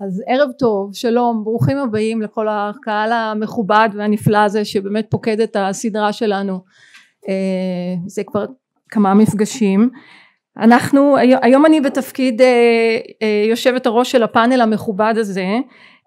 אז ערב טוב, שלום, ברוכים הבאים לכל הקהל המכובד והנפלא הזה שבאמת פוקד את הסדרה שלנו. אה, זה כבר כמה מפגשים. אנחנו, היום אני בתפקיד אה, אה, יושבת הראש של הפאנל המכובד הזה,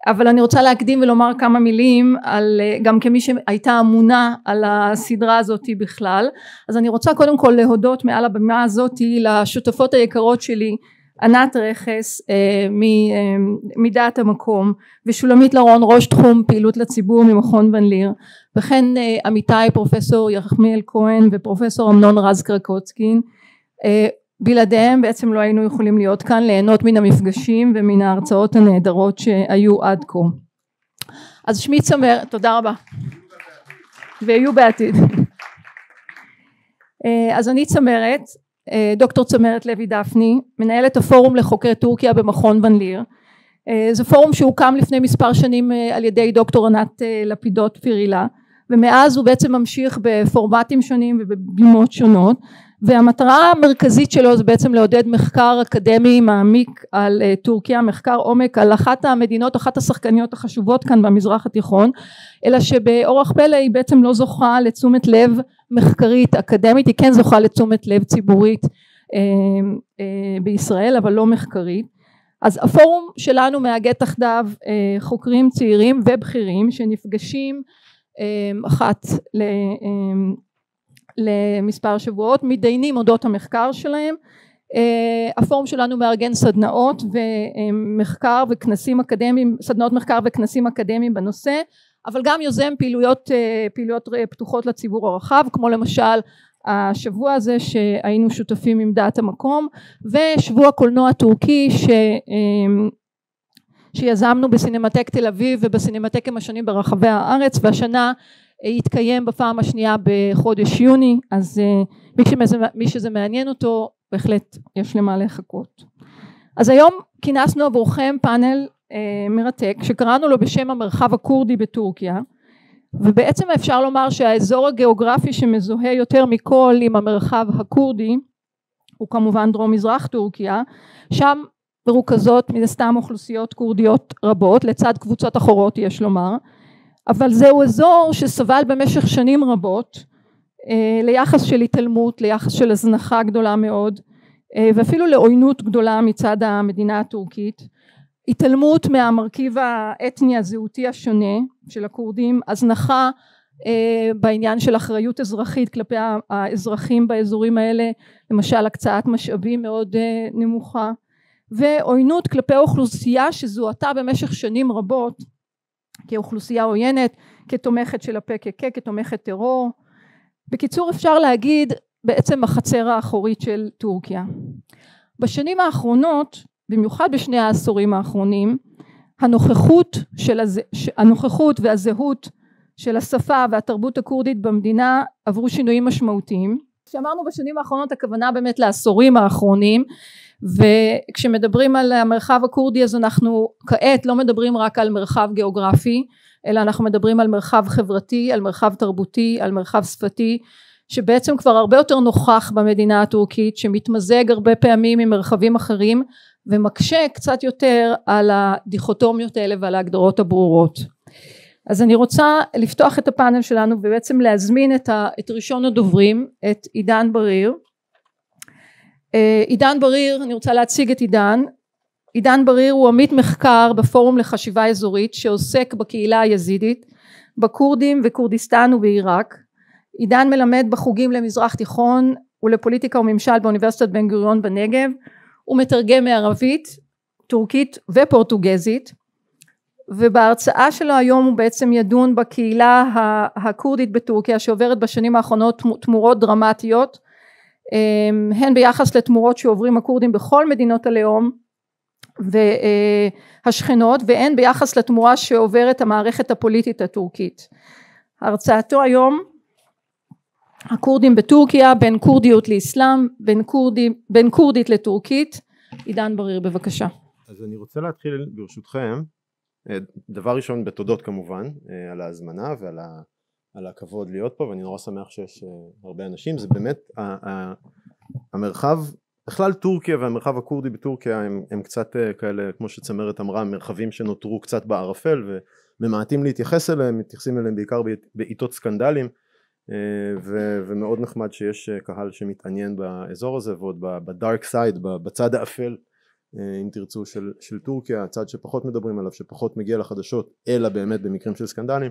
אבל אני רוצה להקדים ולומר כמה מילים על, גם כמי שהייתה אמונה על הסדרה הזאת בכלל. אז אני רוצה קודם כל להודות מעל הבמה הזאת לשותפות היקרות שלי ענת רכס אה, מ, אה, מדעת המקום ושולמית לרון ראש תחום פעילות לציבור ממכון ון ליר וכן אה, עמיתי פרופסור יחמיאל כהן ופרופסור אמנון רז קרקוצקין אה, בלעדיהם בעצם לא היינו יכולים להיות כאן ליהנות מן המפגשים ומן ההרצאות הנהדרות שהיו עד כה אז שמי צמר תודה רבה ויהיו בעתיד אה, אז אני צמרת אה, דוקטור צמרת לוי דפני מנהלת הפורום לחוקרי טורקיה במכון ון ליר אה, זה פורום שהוקם לפני מספר שנים אה, על ידי דוקטור ענת לפידות פירילה ומאז הוא בעצם ממשיך בפורמטים שונים ובבימות שונות והמטרה המרכזית שלו זה בעצם לעודד מחקר אקדמי מעמיק על אה, טורקיה, מחקר עומק על אחת המדינות, אחת השחקניות החשובות כאן במזרח התיכון, אלא שבאורח פלא היא בעצם לא זוכה לתשומת לב מחקרית אקדמית, היא כן זוכה לתשומת לב ציבורית אה, אה, בישראל אבל לא מחקרית. אז הפורום שלנו מאגד תחדיו חוקרים צעירים ובכירים שנפגשים אחת ל... למספר שבועות, מתדיינים אודות המחקר שלהם. Uh, הפורום שלנו מארגן סדנאות ומחקר וכנסים אקדמיים, סדנאות מחקר וכנסים אקדמיים בנושא, אבל גם יוזם פעילויות, uh, פעילויות אה, פתוחות לציבור הרחב, כמו למשל השבוע הזה שהיינו שותפים עם דעת המקום, ושבוע קולנוע טורקי ש... uh, שיזמנו בסינמטק תל אביב ובסינמטקים השונים ברחבי הארץ והשנה יתקיים בפעם השנייה בחודש יוני אז אה, מי שזה, מי שזה מעניין אותו בהחלט יש למה לחכות אז היום כינסנו עבורכם פאנל אה, מרתק שקראנו לו בשם המרחב הכורדי בטורקיה ובעצם אפשר לומר שהאזור הגיאוגרפי שמזוהה יותר מכל עם המרחב הכורדי הוא כמובן דרום מזרח טורקיה שם מרוכזות מן הסתם אוכלוסיות כורדיות רבות לצד קבוצות אחרות יש לומר אבל זהו אזור שסבל במשך שנים רבות אה, ליחס של התעלמות, ליחס של הזנחה גדולה מאוד אה, ואפילו לעוינות גדולה מצד המדינה הטורקית התעלמות מהמרכיב האתני הזהותי השונה של הכורדים, הזנחה אה, בעניין של אחריות אזרחית כלפי האזרחים באזורים האלה, למשל הקצאת משאבים מאוד נמוכה, ועוינות כלפי אוכלוסייה שזוהתה במשך שנים רבות כאוכלוסייה עוינת, כתומכת של הפקק, כתומכת טרור. בקיצור אפשר להגיד בעצם החצר האחורית של טורקיה. בשנים האחרונות, במיוחד בשני העשורים האחרונים, הנוכחות, של הזה, הנוכחות והזהות של השפה והתרבות הכורדית במדינה עברו שינויים משמעותיים. כשאמרנו בשנים האחרונות הכוונה באמת לעשורים האחרונים וכשמדברים על המרחב הכורדי אז אנחנו כעת לא מדברים רק על מרחב גיאוגרפי אלא אנחנו מדברים על מרחב חברתי, על מרחב תרבותי, על מרחב שפתי שבעצם כבר הרבה יותר נוכח במדינה הטורקית שמתמזג הרבה פעמים עם מרחבים אחרים ומקשה קצת יותר על הדיכוטומיות האלה ועל ההגדרות הברורות. אז אני רוצה לפתוח את הפאנל שלנו ובעצם להזמין את, ה, את ראשון הדוברים, את עידן בריר אה, עידן בריר אני רוצה להציג את עידן עידן בריר הוא עמית מחקר בפורום לחשיבה אזורית שעוסק בקהילה היזידית בכורדים וכורדיסטן ובעיראק עידן מלמד בחוגים למזרח תיכון ולפוליטיקה וממשל באוניברסיטת בן גוריון בנגב הוא מתרגם מערבית טורקית ופורטוגזית ובהרצאה שלו היום הוא בעצם ידון בקהילה הכורדית בטורקיה שעוברת בשנים האחרונות תמורות דרמטיות אמ, הן ביחס לתמורות שעוברים הכורדים בכל מדינות הלאום והשכנות אה, והן ביחס לתמורה שעוברת המערכת הפוליטית הטורקית. הרצאתו היום הכורדים בטורקיה בין כורדיות לאסלאם בין, כורדי, בין כורדית לטורקית עידן בריר בבקשה אז אני רוצה להתחיל ברשותכם אה, דבר ראשון בתודות כמובן אה, על ההזמנה ועל ה... על הכבוד להיות פה ואני נורא שמח שיש אה, הרבה אנשים זה באמת המרחב בכלל טורקיה והמרחב הכורדי בטורקיה הם, הם קצת אה, כאלה כמו שצמרת אמרה מרחבים שנותרו קצת בערפל וממעטים להתייחס אליהם מתייחסים אליהם בעיקר בעיתות סקנדלים אה, ו, ומאוד נחמד שיש קהל שמתעניין באזור הזה ועוד בדארק סייד בצד האפל אם תרצו של, של טורקיה הצד שפחות מדברים עליו שפחות מגיע לחדשות אלא באמת במקרים של סקנדלים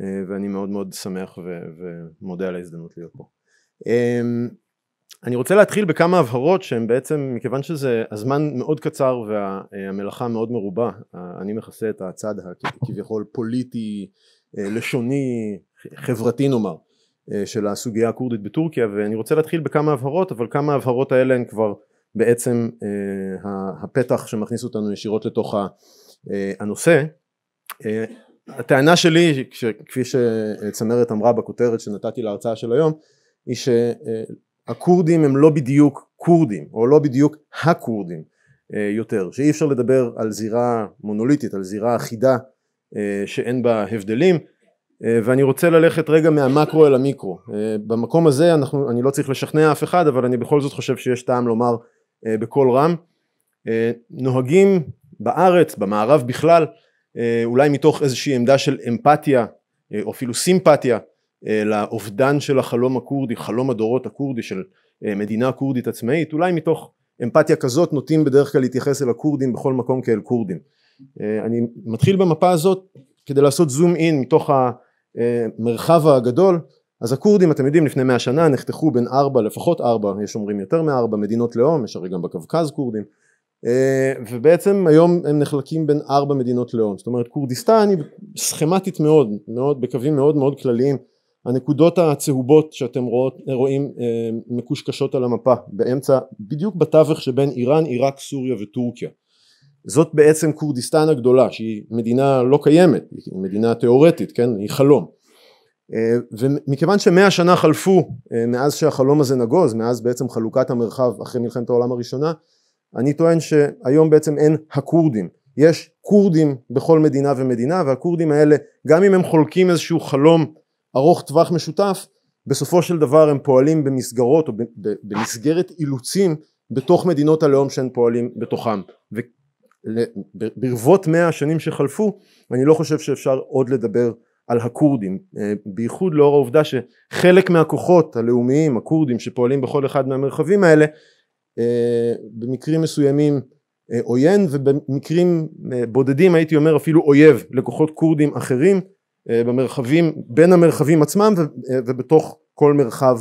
אה, ואני מאוד מאוד שמח ומודה על ההזדמנות להיות פה. אמ, אני רוצה להתחיל בכמה הבהרות שהן בעצם, מכיוון שזה הזמן מאוד קצר והמלאכה אה, מאוד מרובה, אה, אני מכסה את הצד הכביכול פוליטי, לשוני, חברתי נאמר, של הסוגיה הכורדית בטורקיה, ואני רוצה להתחיל בכמה הבהרות, אבל כמה ההבהרות האלה הן כבר בעצם הפתח שמכניס אותנו ישירות לתוך הנושא. הטענה שלי, כפי שצמרת אמרה בכותרת שנתתי להרצאה של היום, היא שהכורדים הם לא בדיוק כורדים, או לא בדיוק הכורדים אה, יותר, שאי אפשר לדבר על זירה מונוליטית, על זירה אחידה אה, שאין בה הבדלים, אה, ואני רוצה ללכת רגע מהמקרו אל המיקרו. במקום הזה אנחנו, אני לא צריך לשכנע אף אחד, אבל אני בכל זאת חושב שיש טעם לומר בקול רם. נוהגים בארץ, במערב בכלל, אה, אולי מתוך איזושהי עמדה של אמפתיה אה, או אפילו סימפתיה אה, לאובדן של החלום הכורדי, חלום הדורות הכורדי של מדינה כורדית עצמאית, אולי מתוך אמפתיה כזאת נוטים בדרך כלל להתייחס אל הכורדים בכל מקום כאל כורדים. אני מתחיל במפה הזאת כדי לעשות זום אין מתוך המרחב הגדול אז הכורדים אתם יודעים לפני מאה שנה נחתכו בין ארבע לפחות ארבע יש אומרים יותר מארבע מדינות לאום יש הרי גם בקווקז כורדים אה, ובעצם היום הם נחלקים בין ארבע מדינות לאום זאת אומרת כורדיסטן היא סכמטית מאוד מאוד בקווים מאוד מאוד כלליים הנקודות הצהובות שאתם רואות, רואים אה, מקושקשות על המפה באמצע בדיוק בתווך שבין איראן עיראק סוריה וטורקיה זאת בעצם כורדיסטן הגדולה שהיא מדינה לא קיימת היא מדינה תיאורטית כן היא חלום אה, ומכיוון שמאה שנה חלפו מאז שהחלום הזה נגוז מאז בעצם חלוקת המרחב אחרי מלחמת העולם הראשונה אני טוען שהיום בעצם אין הכורדים, יש כורדים בכל מדינה ומדינה והכורדים האלה גם אם הם חולקים איזשהו חלום ארוך טווח משותף בסופו של דבר הם פועלים במסגרות או במסגרת אילוצים בתוך מדינות הלאום שהם פועלים בתוכם וברבות מאה השנים שחלפו אני לא חושב שאפשר עוד לדבר על הכורדים אה, בייחוד לאור העובדה שחלק מהכוחות הלאומיים הכורדים שפועלים בכל אחד מהמרחבים האלה אה, במקרים מסוימים אה, עוין ובמקרים אה, בודדים הייתי אומר אפילו אויב לכוחות כורדים אחרים במרחבים בין המרחבים עצמם ובתוך כל מרחב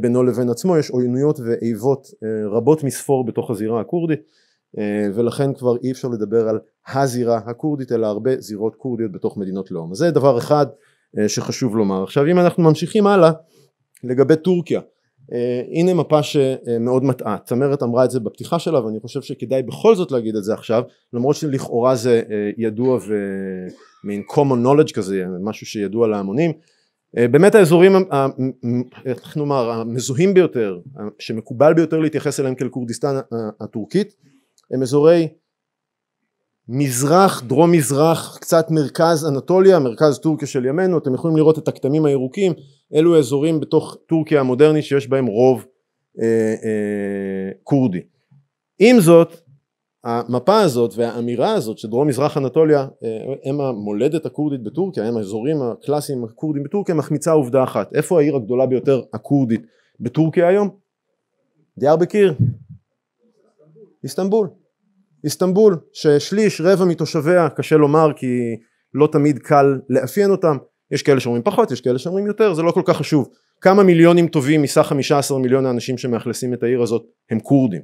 בינו לבין עצמו יש עוינויות ואיבות רבות מספור בתוך הזירה הכורדית ולכן כבר אי אפשר לדבר על הזירה הכורדית אלא הרבה זירות כורדיות בתוך מדינות לאום. זה דבר אחד שחשוב לומר. עכשיו אם אנחנו ממשיכים הלאה לגבי טורקיה אה, הנה מפה שמאוד מטעה, צמרת אמרה את זה בפתיחה שלה ואני חושב שכדאי בכל זאת להגיד את זה עכשיו למרות שלכאורה זה אה, ידוע ומין common knowledge כזה, משהו שידוע להמונים אה, באמת האזורים נאמר המזוהים ביותר שמקובל ביותר להתייחס אליהם כאל כורדיסטן הטורקית הם אזורי מזרח, דרום מזרח, קצת מרכז אנטוליה, מרכז טורקיה של ימינו, אתם יכולים לראות את הכתמים הירוקים, אלו אזורים בתוך טורקיה המודרנית שיש בהם רוב אה, אה, כורדי. עם זאת, המפה הזאת והאמירה הזאת שדרום מזרח אנטוליה אה, הם המולדת הכורדית בטורקיה, הם האזורים הקלאסיים הכורדים בטורקיה, מחמיצה עובדה אחת. איפה העיר הגדולה ביותר הכורדית בטורקיה היום? דיאר דיארבקיר, איסטנבול. איסטנבול ששליש רבע מתושביה קשה לומר כי לא תמיד קל לאפיין אותם יש כאלה שאומרים פחות יש כאלה שאומרים יותר זה לא כל כך חשוב כמה מיליונים טובים מסך 15 מיליון האנשים שמאכלסים את העיר הזאת הם כורדים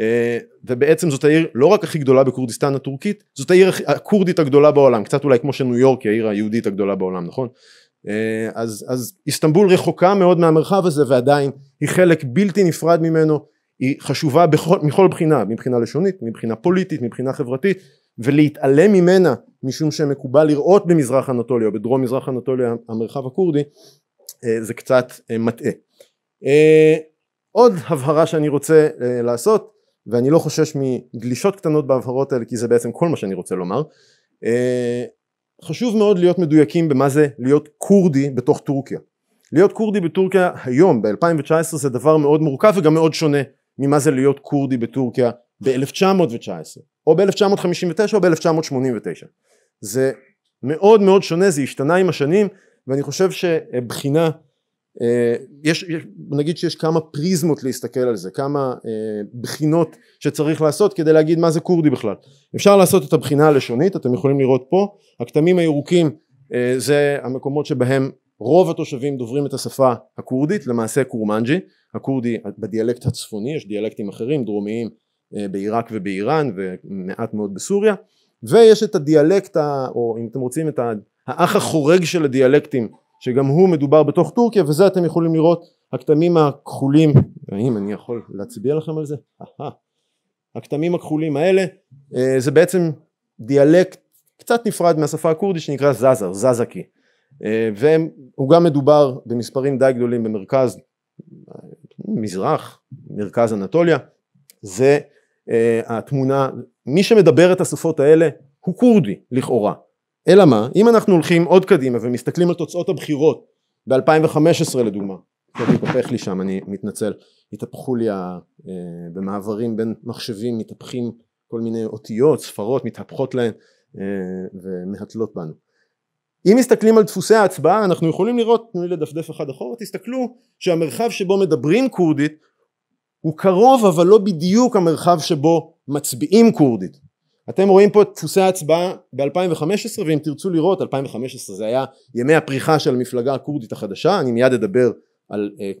אה, ובעצם זאת העיר לא רק הכי גדולה בכורדיסטן הטורקית זאת העיר הכורדית הגדולה בעולם קצת אולי כמו שניו יורק היא העיר היהודית הגדולה בעולם נכון אה, אז, אז איסטנבול רחוקה מאוד מהמרחב הזה ועדיין היא חלק בלתי נפרד ממנו היא חשובה בכל, מכל בחינה, מבחינה לשונית, מבחינה פוליטית, מבחינה חברתית, ולהתעלם ממנה משום שמקובל לראות במזרח אנטוליה או בדרום מזרח אנטוליה המרחב הכורדי אה, זה קצת אה, מטעה. אה, עוד הבהרה שאני רוצה לעשות ואני לא חושש מגלישות קטנות בהבהרות האלה כי זה בעצם כל מה שאני רוצה לומר חשוב מאוד להיות מדויקים במה זה להיות כורדי בתוך טורקיה להיות כורדי בטורקיה היום ב-2019 זה דבר מאוד מורכב וגם מאוד שונה ממה זה להיות כורדי בטורקיה ב-1919 או ב-1959 או ב-1989 זה מאוד מאוד שונה זה השתנה עם השנים ואני חושב שבחינה אה, יש, יש נגיד שיש כמה פריזמות להסתכל על זה כמה אה, בחינות שצריך לעשות כדי להגיד מה זה כורדי בכלל אפשר לעשות את הבחינה הלשונית אתם יכולים לראות פה הכתמים הירוקים אה, זה המקומות שבהם רוב התושבים דוברים את השפה הכורדית למעשה קורמנג'י הכורדי בדיאלקט הצפוני יש דיאלקטים אחרים דרומיים אה, בעיראק ובאיראן ומעט מאוד בסוריה ויש את הדיאלקט או אם אתם רוצים את האח החורג של הדיאלקטים שגם הוא מדובר בתוך טורקיה וזה אתם יכולים לראות הכתמים הכחולים האם אני יכול להצביע לכם על זה? אהה הכתמים הכחולים האלה אה, זה בעצם דיאלקט קצת נפרד מהשפה הכורדית שנקרא זאזר זאזקי אה, והוא גם מדובר במספרים די גדולים במרכז מזרח, מרכז אנטוליה, זה אה, התמונה, מי שמדבר את השפות האלה הוא כורדי לכאורה, אלא מה, אם אנחנו הולכים עוד קדימה ומסתכלים על תוצאות הבחירות ב-2015 לדוגמה, טוב התהפך לי שם, אני מתנצל, התהפכו לי ה, אה, במעברים בין מחשבים, מתהפכים כל מיני אותיות, ספרות, מתהפכות להן ומהתלות בנו אם מסתכלים על דפוסי ההצבעה אנחנו יכולים לראות, תנו לי לדפדף אחד אחורה, תסתכלו שהמרחב שבו מדברים כורדית הוא קרוב אבל לא בדיוק המרחב שבו מצביעים כורדית. אתם רואים פה את דפוסי ההצבעה ב-2015 ואם תרצו לראות 2015 זה היה ימי הפריחה של המפלגה הכורדית החדשה אני מיד אדבר על, אה,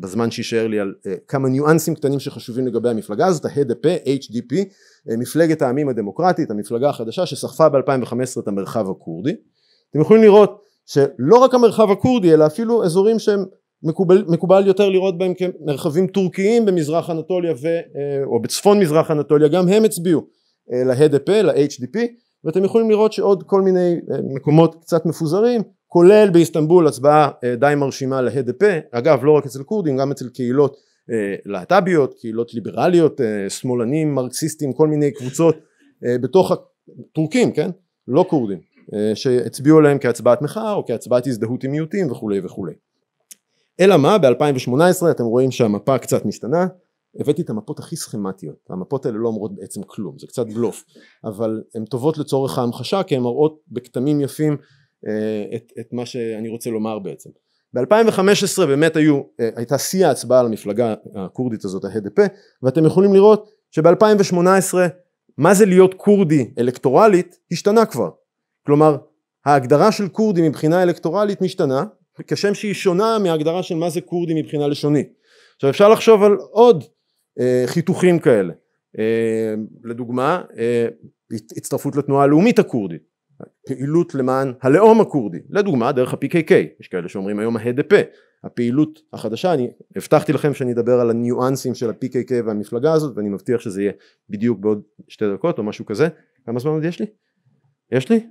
בזמן שיישאר לי על אה, כמה ניואנסים קטנים שחשובים לגבי המפלגה הזאת ה-HDP, HDP, אה, מפלגת העמים הדמוקרטית המפלגה החדשה שסחפה ב-2015 את המרחב הכורדי אתם יכולים לראות שלא רק המרחב הכורדי אלא אפילו אזורים שהם מקובל, מקובל יותר לראות בהם כמרחבים טורקיים במזרח אנטוליה ו, אה, או בצפון מזרח אנטוליה גם הם הצביעו אה, ל-HDP, ל-HDP ואתם יכולים לראות שעוד כל מיני אה, מקומות קצת מפוזרים כולל באיסטנבול הצבעה די מרשימה ל-HDP אגב לא רק אצל כורדים גם אצל קהילות להט"ביות, קהילות ליברליות, שמאלנים, מרקסיסטים, כל מיני קבוצות בתוך הטורקים, כן? לא כורדים אה, שהצביעו עליהם כהצבעת מחאה או כהצבעת הזדהות עם מיעוטים וכולי וכולי. אלא מה ב-2018 אתם רואים שהמפה קצת משתנה הבאתי את המפות הכי סכמטיות המפות האלה לא אומרות בעצם כלום זה קצת בלוף אבל הן טובות לצורך ההמחשה כי הן מראות בכתמים יפים אה, את, את מה שאני רוצה לומר בעצם ב-2015 באמת היו, אה, הייתה שיא ההצבעה על המפלגה הכורדית הזאת ה-HDP ואתם יכולים לראות שב-2018 מה זה להיות כורדי אלקטורלית השתנה כבר כלומר, ההגדרה של כורדי מבחינה אלקטורלית משתנה, כשם שהיא שונה מההגדרה של מה זה כורדי מבחינה לשונית. עכשיו אפשר לחשוב על עוד אה, חיתוכים כאלה. אה, לדוגמה, אה, הצטרפות לתנועה הלאומית הכורדית. פעילות למען הלאום הכורדי, לדוגמה דרך ה-PKK, יש כאלה שאומרים היום ה-HDP, הפעילות החדשה, אני הבטחתי לכם שאני אדבר על הניואנסים של ה-PKK והמפלגה הזאת ואני מבטיח שזה יהיה בדיוק בעוד שתי דקות או משהו כזה, כמה זמן עוד יש לי? יש לי?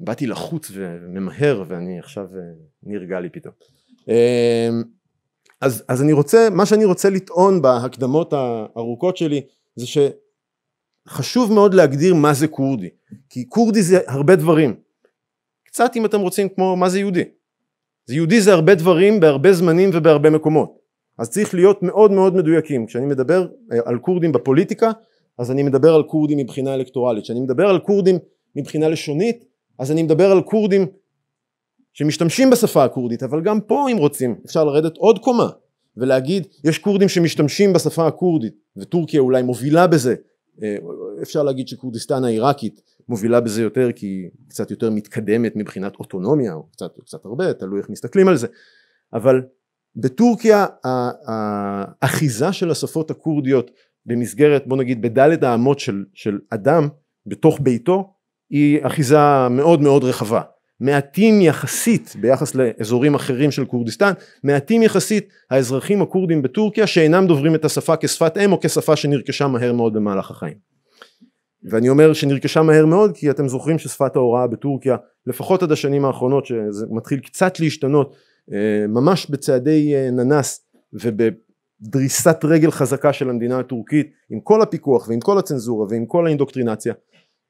באתי לחוץ וממהר ואני עכשיו אה, נרגע לי פתאום. אה, אז, אז אני רוצה, מה שאני רוצה לטעון בהקדמות הארוכות שלי זה שחשוב מאוד להגדיר מה זה כורדי, כי כורדי זה הרבה דברים, קצת אם אתם רוצים כמו מה זה יהודי, זה יהודי זה הרבה דברים בהרבה זמנים ובהרבה מקומות, אז צריך להיות מאוד מאוד מדויקים, כשאני מדבר אה, על כורדים בפוליטיקה אז אני מדבר על כורדים מבחינה אלקטורלית, כשאני מדבר על כורדים מבחינה לשונית אז אני מדבר על כורדים שמשתמשים בשפה הכורדית, אבל גם פה אם רוצים אפשר לרדת עוד קומה ולהגיד יש כורדים שמשתמשים בשפה הכורדית וטורקיה אולי מובילה בזה, אה, אפשר להגיד שכורדיסטן העיראקית מובילה בזה יותר כי היא קצת יותר מתקדמת מבחינת אוטונומיה או קצת, או קצת הרבה, תלוי איך מסתכלים על זה, אבל בטורקיה האחיזה של השפות הכורדיות במסגרת בוא נגיד בדלת האמות של, של אדם בתוך ביתו היא אחיזה מאוד מאוד רחבה. מעטים יחסית ביחס לאזורים אחרים של כורדיסטן, מעטים יחסית האזרחים הכורדים בטורקיה שאינם דוברים את השפה כשפת אם או כשפה שנרכשה מהר מאוד במהלך החיים. ואני אומר שנרכשה מהר מאוד כי אתם זוכרים ששפת ההוראה בטורקיה לפחות עד השנים האחרונות שזה מתחיל קצת להשתנות אה, ממש בצעדי אה, ננס ובדריסת רגל חזקה של המדינה הטורקית עם כל הפיקוח ועם כל הצנזורה ועם כל האינדוקטרינציה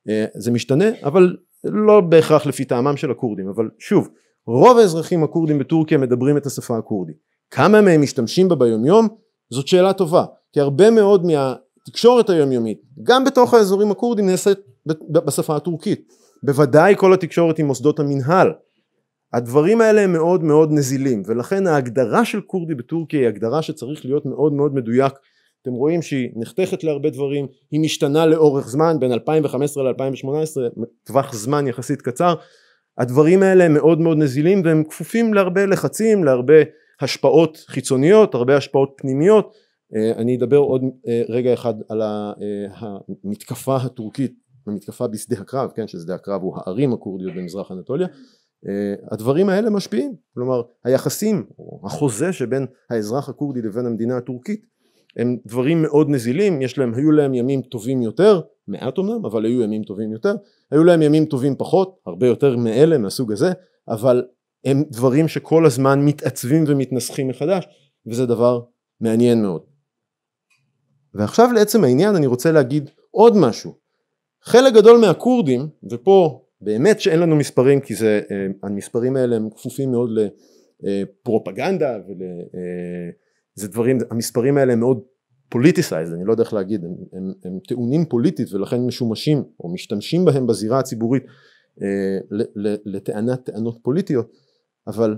אה, זה משתנה אבל לא בהכרח לפי טעמם של הכורדים אבל שוב רוב האזרחים הכורדים בטורקיה מדברים את השפה הכורדית כמה מהם משתמשים בה ביומיום זאת שאלה טובה כי הרבה מאוד מהתקשורת היומיומית גם בתוך האזורים הכורדים נעשית בשפה הטורקית בוודאי כל התקשורת עם מוסדות המינהל הדברים האלה הם מאוד מאוד נזילים ולכן ההגדרה של כורדי בטורקיה היא הגדרה שצריך להיות מאוד מאוד מדויק אתם רואים שהיא נחתכת להרבה דברים, היא משתנה לאורך זמן בין 2015 ל-2018, טווח זמן יחסית קצר, הדברים האלה הם מאוד מאוד נזילים והם כפופים להרבה לחצים, להרבה השפעות חיצוניות, הרבה השפעות פנימיות, אה, אני אדבר עוד אה, רגע אחד על אה, המתקפה הטורקית, המתקפה בשדה הקרב, כן, ששדה הקרב הוא הערים הכורדיות במזרח אנטוליה, הדברים האלה משפיעים, כלומר היחסים, החוזה שבין האזרח הכורדי לבין המדינה הטורקית הם דברים מאוד נזילים, יש להם, היו להם ימים טובים יותר, מעט אמנם, אבל היו ימים טובים יותר, היו להם ימים טובים פחות, הרבה יותר מאלה מהסוג הזה, אבל הם דברים שכל הזמן מתעצבים ומתנסחים מחדש, וזה דבר מעניין מאוד. ועכשיו לעצם העניין אני רוצה להגיד עוד משהו. חלק גדול מהכורדים, ופה באמת שאין לנו מספרים כי זה, אה, המספרים האלה הם כפופים מאוד לפרופגנדה אה, ול... אה, זה דברים, המספרים האלה הם מאוד פוליטיסייז, אני לא יודע איך להגיד, הם, הם, הם טעונים פוליטית ולכן משומשים או משתמשים בהם בזירה הציבורית אה, לטענת טענות פוליטיות, אבל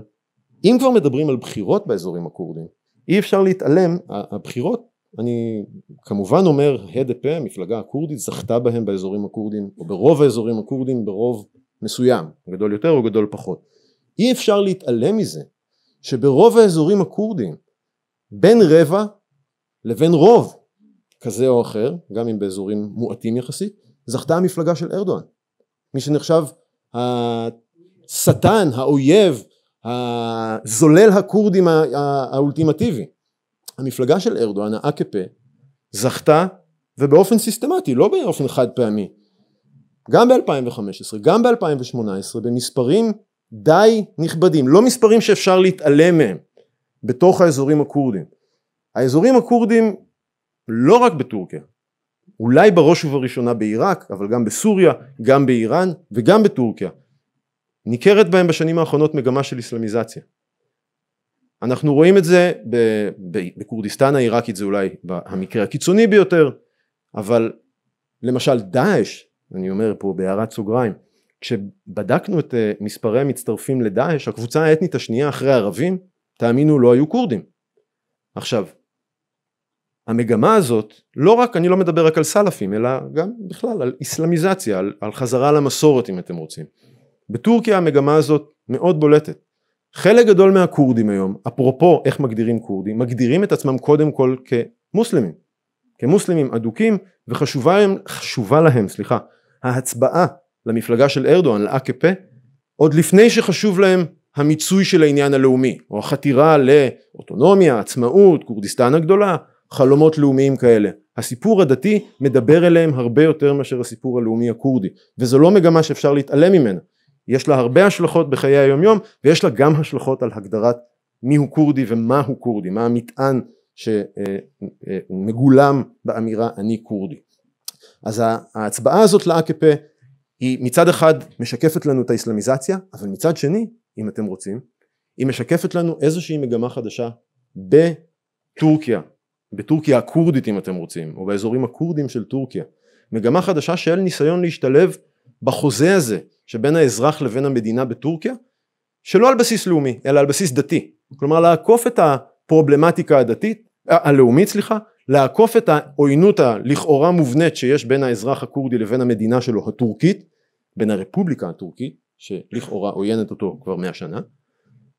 אם כבר מדברים על בחירות באזורים הכורדים, אי אפשר להתעלם, הבחירות, אני כמובן אומר, הדפה, המפלגה הכורדית, זכתה בהם באזורים הכורדים, או ברוב האזורים הכורדים, ברוב מסוים, גדול יותר או גדול פחות. אי אפשר להתעלם מזה שברוב האזורים הכורדים בין רבע לבין רוב כזה או אחר, גם אם באזורים מועטים יחסית, זכתה המפלגה של ארדואן. מי שנחשב השטן, האויב, הזולל הכורדים האולטימטיבי. המפלגה של ארדואן, ה זכתה ובאופן סיסטמטי, לא באופן חד פעמי, גם ב-2015, גם ב-2018, במספרים די נכבדים, לא מספרים שאפשר להתעלם מהם. בתוך האזורים הכורדים. האזורים הכורדים לא רק בטורקיה, אולי בראש ובראשונה בעיראק, אבל גם בסוריה, גם באיראן וגם בטורקיה. ניכרת בהם בשנים האחרונות מגמה של אסלאמיזציה. אנחנו רואים את זה בכורדיסטן העיראקית זה אולי המקרה הקיצוני ביותר, אבל למשל דאעש, אני אומר פה בהערת סוגריים, כשבדקנו את אה, מספרי המצטרפים לדאעש, הקבוצה האתנית השנייה אחרי הערבים, תאמינו, לא היו כורדים. עכשיו, המגמה הזאת, לא רק, אני לא מדבר רק על סלפים אלא גם בכלל על איסלאמיזציה, על, על חזרה למסורת אם אתם רוצים. בטורקיה המגמה הזאת מאוד בולטת. חלק גדול מהכורדים היום, אפרופו איך מגדירים כורדים, מגדירים את עצמם קודם כל כמוסלמים, כמוסלמים אדוקים, וחשובה להם, להם סליחה, ההצבעה למפלגה של ארדואן, לאק"פ, עוד לפני שחשוב להם המיצוי של העניין הלאומי, או החתירה לאוטונומיה, עצמאות, כורדיסטן הגדולה, חלומות לאומיים כאלה. הסיפור הדתי מדבר אליהם הרבה יותר מאשר הסיפור הלאומי הכורדי, וזו לא מגמה שאפשר להתעלם ממנה. יש לה הרבה השלכות בחיי היום יום ויש לה גם השלכות על הגדרת מיהו כורדי ומהו כורדי, מה המטען שמגולם אה, אה, באמירה אני כורדי. אז ההצבעה הזאת לאקפה היא מצד אחד משקפת לנו את האסלאמיזציה, אבל מצד שני אם אתם רוצים, היא משקפת לנו איזושהי מגמה חדשה בטורקיה, בטורקיה הכורדית אם אתם רוצים, או באזורים הכורדים של טורקיה, מגמה חדשה של ניסיון להשתלב בחוזה הזה שבין האזרח לבין המדינה בטורקיה, שלא על בסיס לאומי, אלא על בסיס דתי, כלומר לעקוף את הפרובלמטיקה הדתית, אה, הלאומית סליחה, לעקוף את העוינות הלכאורה מובנית שיש בין האזרח הכורדי לבין המדינה שלו הטורקית, בין הרפובליקה הטורקית, שלכאורה עוינת אותו כבר מאה שנה,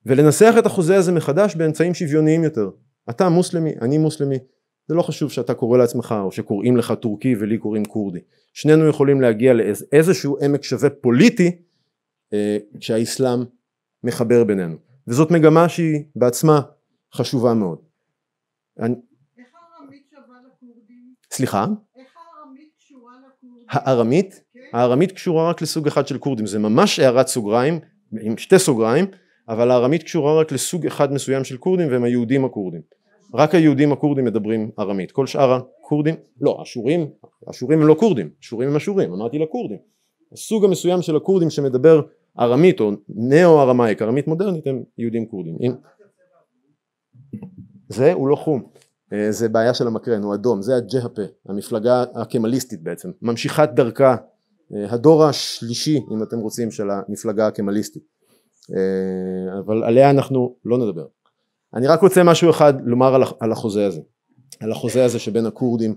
ולנסח את החוזה הזה מחדש באמצעים שוויוניים יותר. אתה מוסלמי, אני מוסלמי, זה לא חשוב שאתה קורא לעצמך או שקוראים לך טורקי ולי קוראים כורדי. שנינו יכולים להגיע לאיזשהו עמק שווה פוליטי אה, כשהאסלאם מחבר בינינו. וזאת מגמה שהיא בעצמה חשובה מאוד. אני... איך הארמית שווה לכורדים? סליחה? איך הארמית קשורה לכורדים? הארמית? הארמית קשורה רק לסוג אחד של כורדים, זה ממש הערת סוגריים, עם שתי סוגריים, אבל הארמית קשורה רק לסוג אחד מסוים של כורדים והם היהודים הכורדים. רק היהודים הכורדים מדברים ארמית, כל שאר הכורדים, לא, אשורים, אשורים הם לא כורדים, אשורים הם אשורים, אמרתי לכורדים. הסוג המסוים של הכורדים שמדבר ארמית או נאו ארמאיק, ארמית מודרנית, הם יהודים כורדים. זה הוא לא חום, אה, זה בעיה של המקרן, הוא אדום, זה הג'הפה, המפלגה הקמליסטית בעצם, ממשיכת דרכה אה, הדור השלישי אם אתם רוצים של המפלגה הקמליסטית אה, אבל עליה אנחנו לא נדבר אני רק רוצה משהו אחד לומר על החוזה הזה על החוזה הזה שבין הכורדים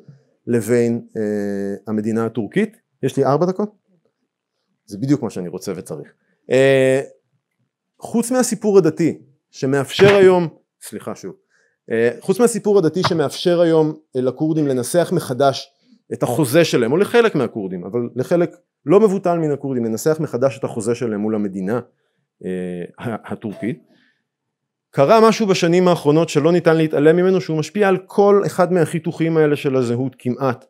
לבין אה, המדינה הטורקית יש לי ארבע דקות? זה בדיוק מה שאני רוצה וצריך חוץ מהסיפור הדתי שמאפשר היום סליחה שוב חוץ מהסיפור הדתי שמאפשר היום לכורדים לנסח מחדש את החוזה שלהם, או לחלק מהכורדים, אבל לחלק לא מבוטל מן הכורדים, לנסח מחדש את החוזה שלהם מול המדינה אה, הטורקית. קרה משהו בשנים האחרונות שלא ניתן להתעלם ממנו, שהוא משפיע על כל אחד מהחיתוכים האלה של הזהות כמעט,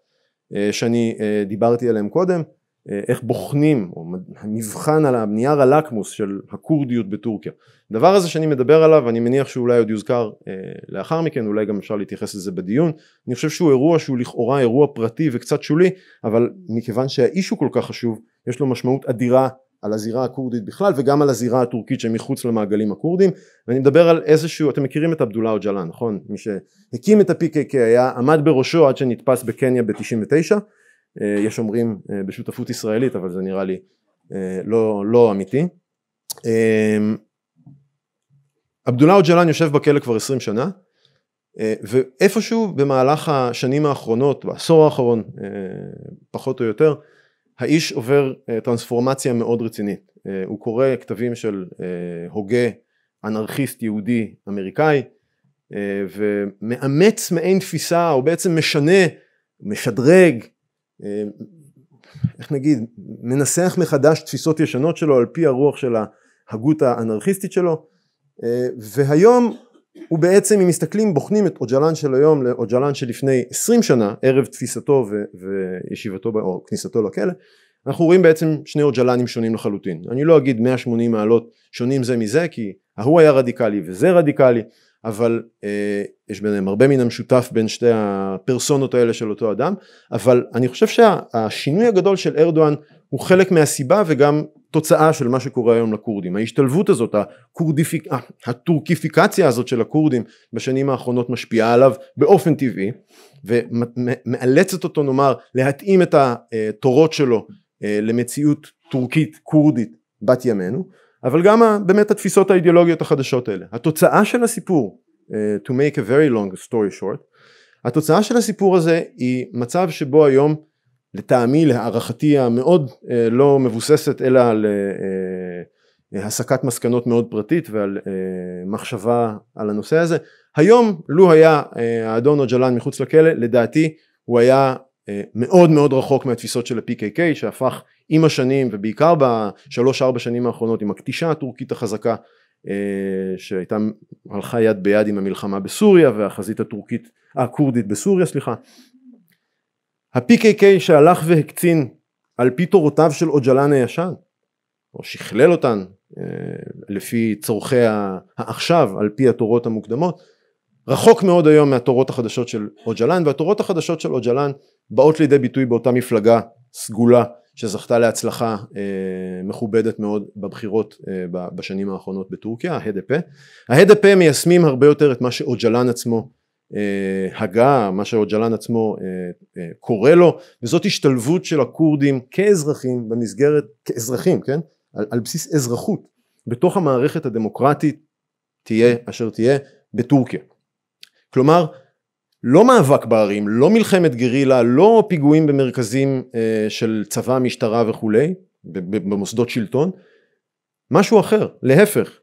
אה, שאני אה, דיברתי עליהם קודם. אה, איך בוחנים, או נבחן על הנייר הלקמוס של הכורדיות בטורקיה. הדבר הזה שאני מדבר עליו, אני מניח שאולי עוד יוזכר אה, לאחר מכן, אולי גם אפשר להתייחס לזה בדיון. אני חושב שהוא אירוע שהוא לכאורה אירוע פרטי וקצת שולי, אבל מכיוון שהאיש הוא כל כך חשוב, יש לו משמעות אדירה על הזירה הכורדית בכלל וגם על הזירה הטורקית שמחוץ למעגלים הכורדים ואני מדבר על איזשהו, אתם מכירים את עבדולה אוג'לן נכון? מי שהקים את ה-PKK היה, עמד בראשו עד שנתפס בקניה ב-99 אה, יש אומרים אה, בשותפות ישראלית אבל זה נראה לי אה, לא, לא אמיתי. עבדוללה ג'לאן יושב בכלא כבר 20 שנה ואיפשהו במהלך השנים האחרונות, בעשור האחרון פחות או יותר, האיש עובר טרנספורמציה מאוד רצינית. הוא קורא כתבים של הוגה אנרכיסט יהודי אמריקאי ומאמץ מעין תפיסה או בעצם משנה, משדרג אה, איך נגיד, מנסח מחדש תפיסות ישנות שלו על פי הרוח של ההגות האנרכיסטית שלו אה, והיום הוא בעצם אם מסתכלים בוחנים את אוג'לן של היום לאוג'לן שלפני עשרים שנה ערב תפיסתו ו- וישיבתו או כניסתו לכלא אנחנו רואים בעצם שני אוג'לנים שונים לחלוטין אני לא אגיד 180 מעלות שונים זה מזה כי ההוא היה רדיקלי וזה רדיקלי אבל אה, יש ביניהם הרבה מן המשותף בין שתי הפרסונות האלה של אותו אדם, אבל אני חושב שהשינוי שה, הגדול של ארדואן הוא חלק מהסיבה וגם תוצאה של מה שקורה היום לכורדים. ההשתלבות הזאת, הקורדיפיק... אה, הטורקיפיקציה הזאת של הכורדים בשנים האחרונות משפיעה עליו באופן טבעי, ומאלצת אותו נאמר להתאים את התורות שלו אה, למציאות טורקית כורדית בת ימינו אבל גם באמת התפיסות האידיאולוגיות החדשות האלה. התוצאה של הסיפור, אה, to make a very long story short, התוצאה של הסיפור הזה היא מצב שבו היום לטעמי להערכתי המאוד אה, לא מבוססת אלא על אה, הסקת מסקנות מאוד פרטית ועל מחשבה על הנושא הזה. היום לו היה האדון אוג'לן מחוץ לכלא לדעתי הוא היה מאוד מאוד רחוק מהתפיסות של ה-PKK שהפך עם השנים ובעיקר בשלוש ארבע שנים האחרונות עם הכתישה הטורקית החזקה אה, שהייתה הלכה יד ביד עם המלחמה בסוריה והחזית הטורקית הכורדית בסוריה סליחה ה-PKK שהלך והקצין על פי תורותיו של אוג'לן הישן או שכלל אותן אה, לפי צורכי העכשיו על פי התורות המוקדמות רחוק מאוד היום מהתורות החדשות של אוג'לן והתורות החדשות של אוג'לן באות לידי ביטוי באותה מפלגה סגולה שזכתה להצלחה אה, מכובדת מאוד בבחירות אה, בשנים האחרונות בטורקיה, ה-HDP. ה-HDP מיישמים הרבה יותר את מה שאוג'לן עצמו אה, הגה, מה שאוג'לן עצמו אה, אה, קורא לו, וזאת השתלבות של הכורדים כאזרחים במסגרת, כאזרחים, כן? על, על בסיס אזרחות, בתוך המערכת הדמוקרטית תהיה אשר תהיה בטורקיה. כלומר לא מאבק בערים, לא מלחמת גרילה, לא פיגועים במרכזים אה, של צבא, משטרה וכולי, במוסדות שלטון, משהו אחר, להפך,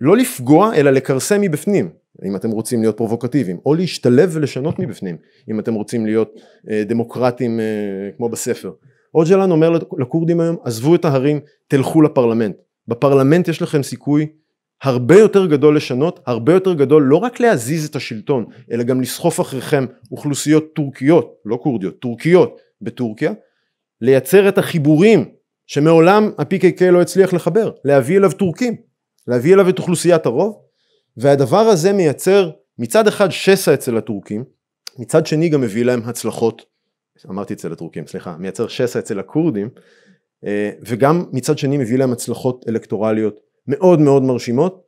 לא לפגוע אלא לכרסם מבפנים, אם אתם רוצים להיות פרובוקטיביים, או להשתלב ולשנות מבפנים, אם אתם רוצים להיות אה, דמוקרטים אה, כמו בספר. אוג'לן אומר לכורדים היום, עזבו את ההרים, תלכו לפרלמנט, בפרלמנט יש לכם סיכוי הרבה יותר גדול לשנות, הרבה יותר גדול לא רק להזיז את השלטון, אלא גם לסחוף אחריכם אוכלוסיות טורקיות, לא כורדיות, טורקיות בטורקיה, לייצר את החיבורים שמעולם ה-PKK לא הצליח לחבר, להביא אליו טורקים, להביא אליו את אוכלוסיית הרוב, והדבר הזה מייצר מצד אחד שסע אצל הטורקים, מצד שני גם מביא להם הצלחות, אמרתי אצל הטורקים, סליחה, מייצר שסע אצל הכורדים, אה, וגם מצד שני מביא להם הצלחות אלקטורליות מאוד מאוד מרשימות,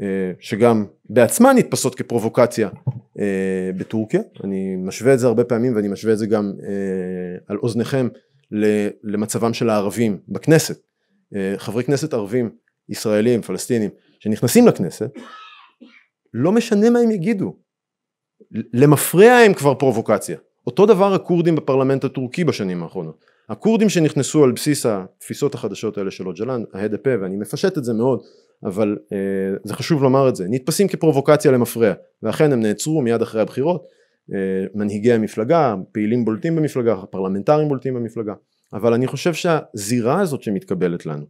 אה, שגם בעצמן נתפסות כפרובוקציה אה, בטורקיה, אני משווה את זה הרבה פעמים ואני משווה את זה גם אה, על אוזניכם למצבם של הערבים בכנסת, חברי כנסת ערבים, ישראלים, פלסטינים, שנכנסים לכנסת, לא משנה מה הם יגידו, למפרע הם כבר פרובוקציה, אותו דבר הכורדים בפרלמנט הטורקי בשנים האחרונות. הכורדים שנכנסו על בסיס התפיסות החדשות האלה של אוג'לן, ההד הפה, ואני מפשט את זה מאוד, אבל אה, זה חשוב לומר את זה, נתפסים כפרובוקציה למפרע, ואכן הם נעצרו מיד אחרי הבחירות, אה, מנהיגי המפלגה, פעילים בולטים במפלגה, פרלמנטרים בולטים במפלגה, אבל אני חושב שהזירה הזאת שמתקבלת לנו,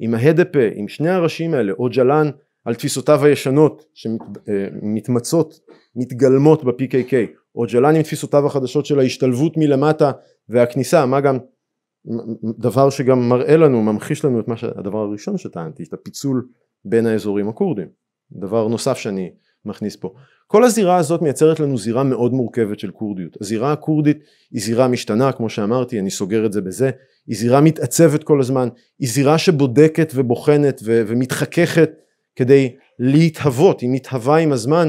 עם ההד הפה, עם שני הראשים האלה, אוג'לן על תפיסותיו הישנות שמתמצות, אה, מתגלמות ב-PKK, אוג'לן עם תפיסותיו החדשות של ההשתלבות מלמטה והכניסה, מה גם דבר שגם מראה לנו, ממחיש לנו את מה הדבר הראשון שטענתי, את הפיצול בין האזורים הכורדים. דבר נוסף שאני מכניס פה. כל הזירה הזאת מייצרת לנו זירה מאוד מורכבת של כורדיות. הזירה הכורדית היא זירה משתנה, כמו שאמרתי, אני סוגר את זה בזה, היא זירה מתעצבת כל הזמן, היא זירה שבודקת ובוחנת ו- ומתחככת כדי להתהוות, היא מתהווה עם הזמן,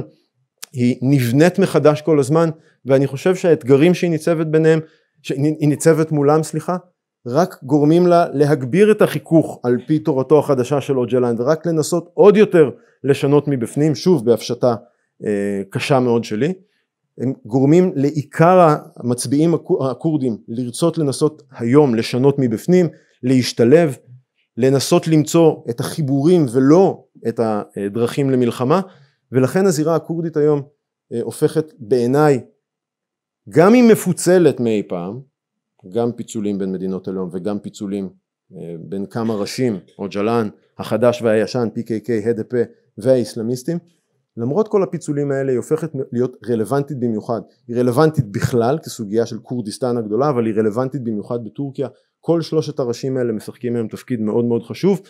היא נבנית מחדש כל הזמן, ואני חושב שהאתגרים שהיא ניצבת ביניהם, שהיא ניצבת מולם, סליחה, רק גורמים לה להגביר את החיכוך על פי תורתו החדשה של אוג'לנד ורק לנסות עוד יותר לשנות מבפנים שוב בהפשטה אה, קשה מאוד שלי הם גורמים לעיקר המצביעים הכורדים לרצות לנסות היום לשנות מבפנים להשתלב לנסות למצוא את החיבורים ולא את הדרכים למלחמה ולכן הזירה הכורדית היום אה, הופכת בעיניי גם אם מפוצלת מאי פעם גם פיצולים בין מדינות הלאום וגם פיצולים אה, בין כמה ראשים, או ג'לאן החדש והישן, PKK, HDP והאיסלאמיסטים, למרות כל הפיצולים האלה היא הופכת להיות רלוונטית במיוחד, היא רלוונטית בכלל כסוגיה של כורדיסטן הגדולה אבל היא רלוונטית במיוחד בטורקיה, כל שלושת הראשים האלה משחקים היום תפקיד מאוד מאוד חשוב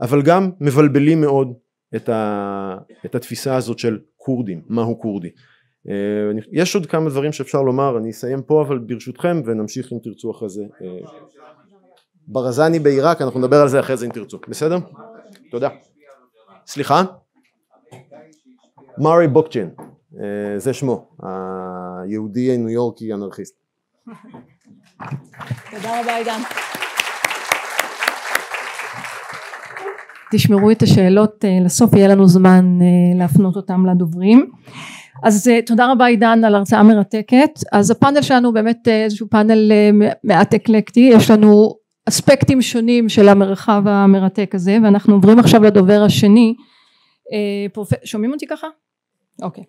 אבל גם מבלבלים מאוד את, ה, את התפיסה הזאת של כורדים, מהו כורדי. אה, יש עוד כמה דברים שאפשר לומר, אני אסיים פה אבל ברשותכם ונמשיך אם תרצו אחרי זה. אה, ברזני בעיראק, אנחנו נדבר על זה אחרי זה אם תרצו, בסדר? תודה. סליחה? מארי בוקצ'ין, אה, זה שמו, היהודי הניו יורקי אנרכיסט. תודה רבה עידן. תשמרו את השאלות לסוף, יהיה לנו זמן להפנות אותם לדוברים. אז אה, תודה רבה עידן על הרצאה מרתקת אז הפאנל שלנו הוא באמת אה, איזשהו פאנל אה, מעט אקלקטי יש לנו אספקטים שונים של המרחב המרתק הזה ואנחנו עוברים עכשיו לדובר השני פרופ... שומעים אותי ככה? אוקיי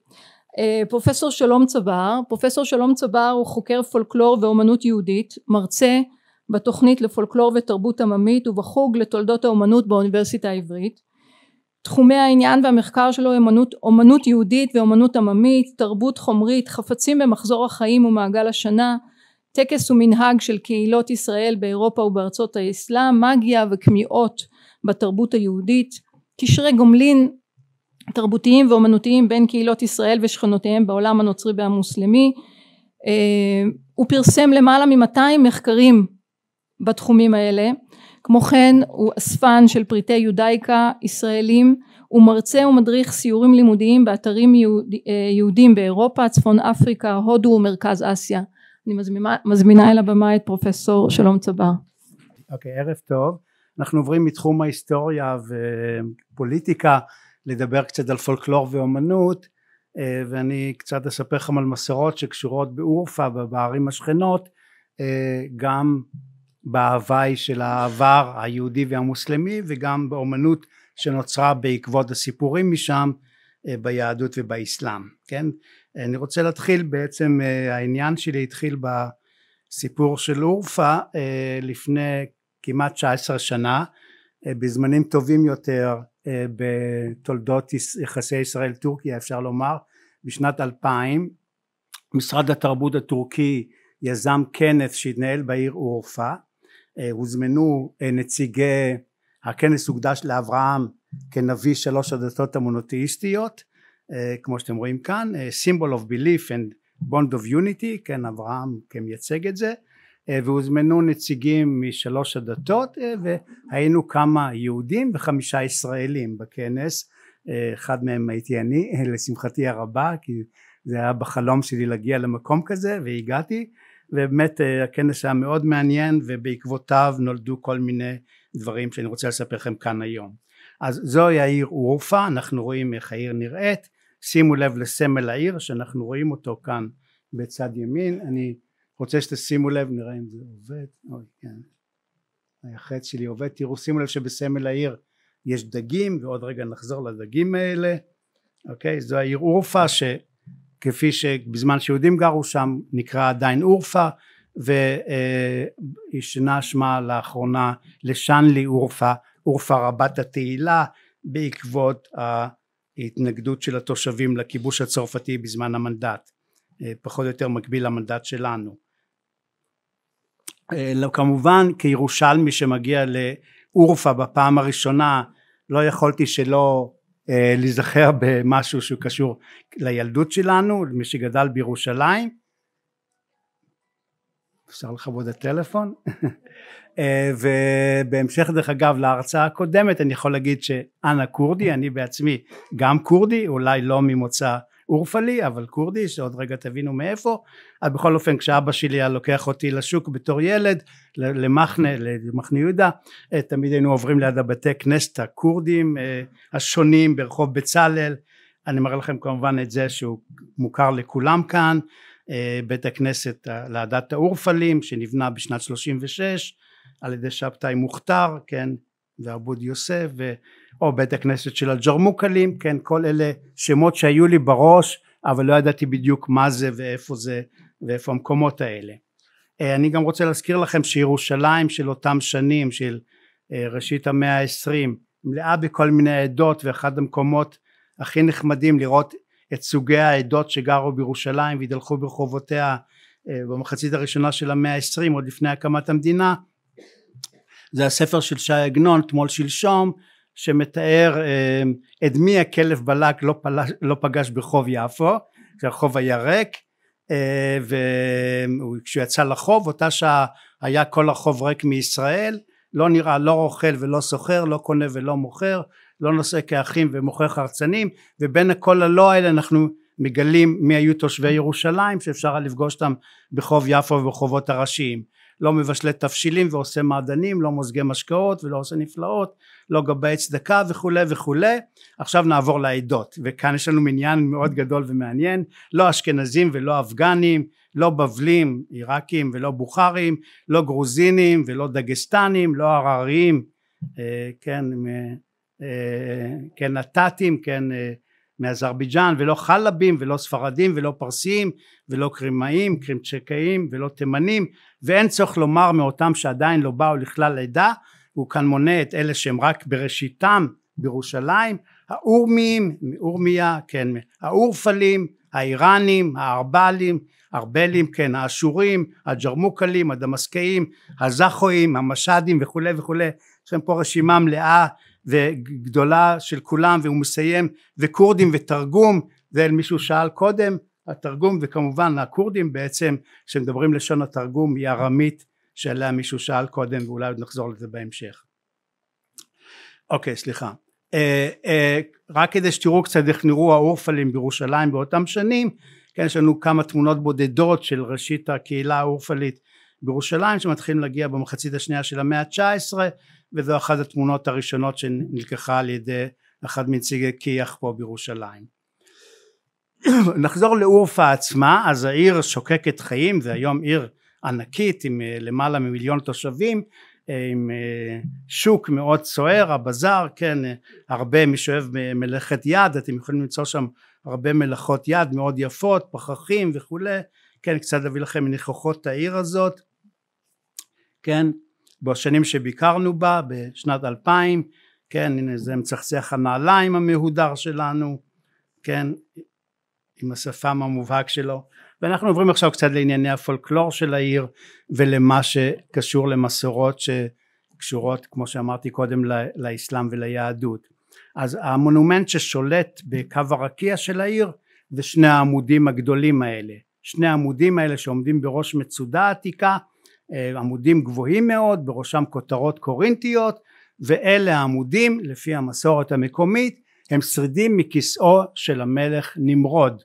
פרופסור שלום צבר פרופסור שלום צבר הוא חוקר פולקלור ואומנות יהודית מרצה בתוכנית לפולקלור ותרבות עממית ובחוג לתולדות האומנות באוניברסיטה העברית תחומי העניין והמחקר שלו הם אמנות, יהודית ואמנות עממית, תרבות חומרית, חפצים במחזור החיים ומעגל השנה, טקס ומנהג של קהילות ישראל באירופה ובארצות האסלאם, מגיה וכמיהות בתרבות היהודית, קשרי גומלין תרבותיים ואומנותיים בין קהילות ישראל ושכנותיהם בעולם הנוצרי והמוסלמי, אה, הוא פרסם למעלה מ-200 מחקרים בתחומים האלה. כמו כן הוא אספן של פריטי יודאיקה ישראלים ומרצה ומדריך סיורים לימודיים באתרים יהוד, אה, יהודים באירופה, צפון אפריקה, הודו ומרכז אסיה. אני מזמינה, מזמינה אל הבמה את פרופסור שלום צבר. אוקיי, okay, ערב טוב. אנחנו עוברים מתחום ההיסטוריה ופוליטיקה לדבר קצת על פולקלור ואומנות אה, ואני קצת אספר לכם על מסורות שקשורות באורפה ובערים השכנות אה, גם בהוואי של העבר היהודי והמוסלמי וגם באומנות שנוצרה בעקבות הסיפורים משם אה, ביהדות ובאסלאם כן אני רוצה להתחיל בעצם אה, העניין שלי התחיל בסיפור של אורפה אה, לפני כמעט 19 שנה בזמנים טובים יותר בתולדות יחסי ישראל טורקיה אפשר לומר בשנת 2000 משרד התרבות הטורקי יזם כנס שהתנהל בעיר אורפה אה, הוזמנו אה, נציגי הכנס הוקדש לאברהם כנביא שלוש הדתות המונותאיסטיות אה, כמו שאתם רואים כאן symbol of belief and bond of unity כן אברהם כמייצג את זה והוזמנו נציגים משלוש הדתות והיינו כמה יהודים וחמישה ישראלים בכנס אחד מהם הייתי אני לשמחתי הרבה כי זה היה בחלום שלי להגיע למקום כזה והגעתי ובאמת אה, הכנס היה מאוד מעניין ובעקבותיו נולדו כל מיני דברים שאני רוצה לספר לכם כאן היום אז זוהי העיר אורופה אנחנו רואים איך העיר נראית שימו לב לסמל העיר שאנחנו רואים אותו כאן בצד ימין אני רוצה שתשימו לב נראה אם זה עובד אוי כן החץ שלי עובד תראו שימו לב שבסמל העיר יש דגים ועוד רגע נחזור לדגים האלה אוקיי זו העיר אורפה ש... כפי שבזמן שיהודים גרו שם נקרא עדיין אורפה וישנה שמה לאחרונה לשנלי אורפה, אורפה רבת התהילה בעקבות ההתנגדות של התושבים לכיבוש הצרפתי בזמן המנדט פחות או יותר מקביל למנדט שלנו אה, כמובן כירושלמי שמגיע לאורפה בפעם הראשונה לא יכולתי שלא אה, להיזכר במשהו שהוא קשור לילדות שלנו, למי שגדל בירושלים. אפשר לכבוד את הטלפון. אה, ובהמשך דרך אגב להרצאה הקודמת אני יכול להגיד שאנה כורדי, אני בעצמי גם כורדי, אולי לא ממוצא אורפלי אבל כורדי שעוד רגע תבינו מאיפה אז בכל אופן כשאבא שלי היה לוקח אותי לשוק בתור ילד למחנה למחנה יהודה אה, תמיד היינו עוברים ליד הבתי כנסת הכורדים אה, השונים ברחוב בצלאל אני מראה לכם כמובן את זה שהוא מוכר לכולם כאן אה, בית הכנסת לעדת האורפלים שנבנה בשנת 36 על ידי שבתאי מוכתר כן ועבוד יוסף ו... או בית הכנסת של הג'רמוקלים כן כל אלה שמות שהיו לי בראש אבל לא ידעתי בדיוק מה זה ואיפה זה ואיפה המקומות האלה אה, אני גם רוצה להזכיר לכם שירושלים של אותם שנים של אה, ראשית המאה העשרים מלאה בכל מיני עדות ואחד המקומות הכי נחמדים לראות את סוגי העדות שגרו בירושלים והתהלכו ברחובותיה אה, במחצית הראשונה של המאה העשרים עוד לפני הקמת המדינה זה הספר של שי עגנון אתמול שלשום שמתאר אה, את מי הכלב בלק לא, פלש, לא פגש ברחוב יפו זה היה אה, ריק וכשהוא יצא לחוב אותה שעה היה כל הרחוב ריק מישראל לא נראה לא רוכל ולא סוחר לא קונה ולא מוכר לא נושא כאחים ומוכר חרצנים ובין כל הלא האלה אנחנו מגלים מי היו תושבי ירושלים שאפשר היה לפגוש אותם בחוב יפו וברחובות הראשיים לא מבשלי תבשילים ועושה מעדנים, לא מוזגי משקאות ולא עושה נפלאות, לא גבי צדקה וכולי וכולי. עכשיו נעבור לעדות, וכאן יש לנו מניין מאוד גדול ומעניין, לא אשכנזים ולא אפגנים, לא בבלים, עיראקים ולא בוכרים, לא גרוזינים ולא דגסטנים, לא הרריים, אה, כן, אה, כן נת"תים, כן אה, מאזרבייג'אן ולא חלבים ולא ספרדים ולא פרסים ולא קרימאים קרימצ'קאים ולא תימנים ואין צורך לומר מאותם שעדיין לא באו לכלל עדה הוא כאן מונה את אלה שהם רק בראשיתם בירושלים האורמים, אורמיה, כן האורפלים האיראנים הארבלים ארבלים כן האשורים הג'רמוקלים הדמסקאים הזכואים המש"דים וכולי וכולי יש להם פה רשימה מלאה וגדולה של כולם והוא מסיים וכורדים ותרגום זה מישהו שאל קודם התרגום וכמובן הכורדים בעצם כשמדברים לשון התרגום היא ארמית שעליה מישהו שאל קודם ואולי עוד נחזור לזה בהמשך. אוקיי סליחה אה, אה, רק כדי שתראו קצת איך נראו האורפלים בירושלים באותם שנים כן יש לנו כמה תמונות בודדות של ראשית הקהילה האורפלית בירושלים שמתחילים להגיע במחצית השנייה של המאה ה-19 וזו אחת התמונות הראשונות שנלקחה על ידי אחד מנציגי כי"ח פה בירושלים נחזור לאורפה עצמה אז העיר שוקקת חיים זה היום עיר ענקית עם אה, למעלה ממיליון תושבים אה, עם אה, שוק מאוד סוער הבזאר כן הרבה מי שאוהב מלאכת יד אתם יכולים למצוא שם הרבה מלאכות יד מאוד יפות פחחים וכולי כן קצת להביא לכם מניחוחות העיר הזאת כן בשנים שביקרנו בה בשנת 2000 כן הנה זה מצחצח הנעליים המהודר שלנו כן עם השפם המובהק שלו ואנחנו עוברים עכשיו קצת לענייני הפולקלור של העיר ולמה שקשור למסורות שקשורות כמו שאמרתי קודם לאסלאם וליהדות אז המונומנט ששולט בקו הרקיע של העיר זה שני העמודים הגדולים האלה שני העמודים האלה שעומדים בראש מצודה עתיקה אה, עמודים גבוהים מאוד בראשם כותרות קורינטיות ואלה העמודים לפי המסורת המקומית הם שרידים מכיסאו של המלך נמרוד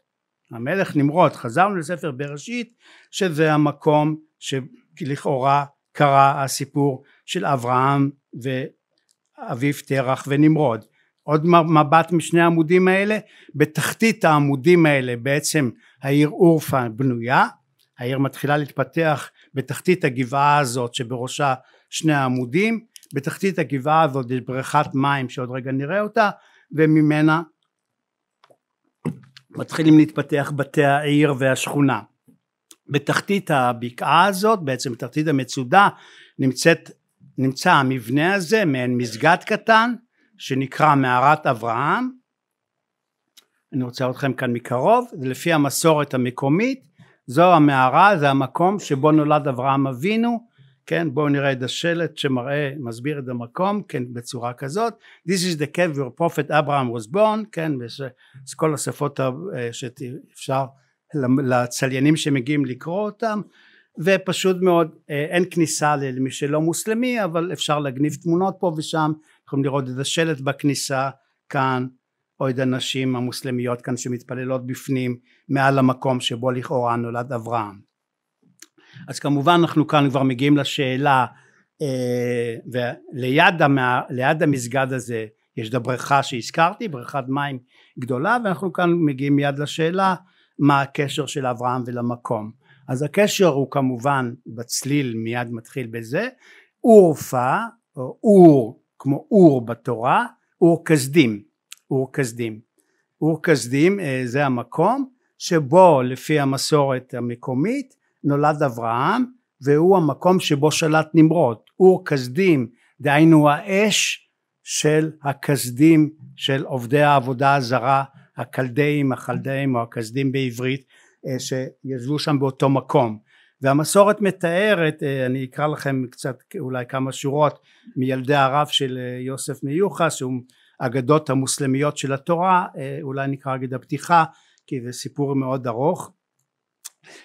המלך נמרוד חזרנו לספר בראשית שזה המקום שלכאורה קרה הסיפור של אברהם ואביו תרח ונמרוד עוד מבט משני העמודים האלה בתחתית העמודים האלה בעצם העיר אורפה בנויה העיר מתחילה להתפתח בתחתית הגבעה הזאת שבראשה שני העמודים בתחתית הגבעה הזאת יש בריכת מים שעוד רגע נראה אותה וממנה מתחילים להתפתח בתי העיר והשכונה. בתחתית הבקעה הזאת, בעצם בתחתית המצודה, נמצאת, נמצא המבנה הזה, מעין מסגד קטן, שנקרא מערת אברהם. אני רוצה אתכם כאן מקרוב, לפי המסורת המקומית, זו המערה, זה המקום שבו נולד אברהם אבינו, כן בואו נראה את השלט שמראה מסביר את המקום כן בצורה כזאת This is the cave where prophet Abraham was born כן אז כל השפות אה, שאפשר לצליינים שמגיעים לקרוא אותם ופשוט מאוד אה, אין כניסה למי שלא מוסלמי אבל אפשר להגניב תמונות פה ושם יכולים לראות את השלט בכניסה כאן או את הנשים המוסלמיות כאן שמתפללות בפנים מעל המקום שבו לכאורה נולד אברהם אז כמובן אנחנו כאן כבר מגיעים לשאלה אה, וליד המה, המסגד הזה יש את הבריכה שהזכרתי בריכת מים גדולה ואנחנו כאן מגיעים מיד לשאלה מה הקשר של אברהם ולמקום אז הקשר הוא כמובן בצליל מיד מתחיל בזה אורפה או אור כמו אור בתורה אור כסדים אור כסדים אור כסדים אה, זה המקום שבו לפי המסורת המקומית נולד אברהם והוא המקום שבו שלט נמרוד אור כסדים דהיינו האש של הכסדים של עובדי העבודה הזרה הכלדאים החלדאים או הכסדים בעברית אה, שישבו שם באותו מקום והמסורת מתארת אה, אני אקרא לכם קצת אולי כמה שורות מילדי הרב של אה, יוסף מיוחס שהוא אגדות המוסלמיות של התורה אולי נקרא נגיד הפתיחה כי זה סיפור מאוד ארוך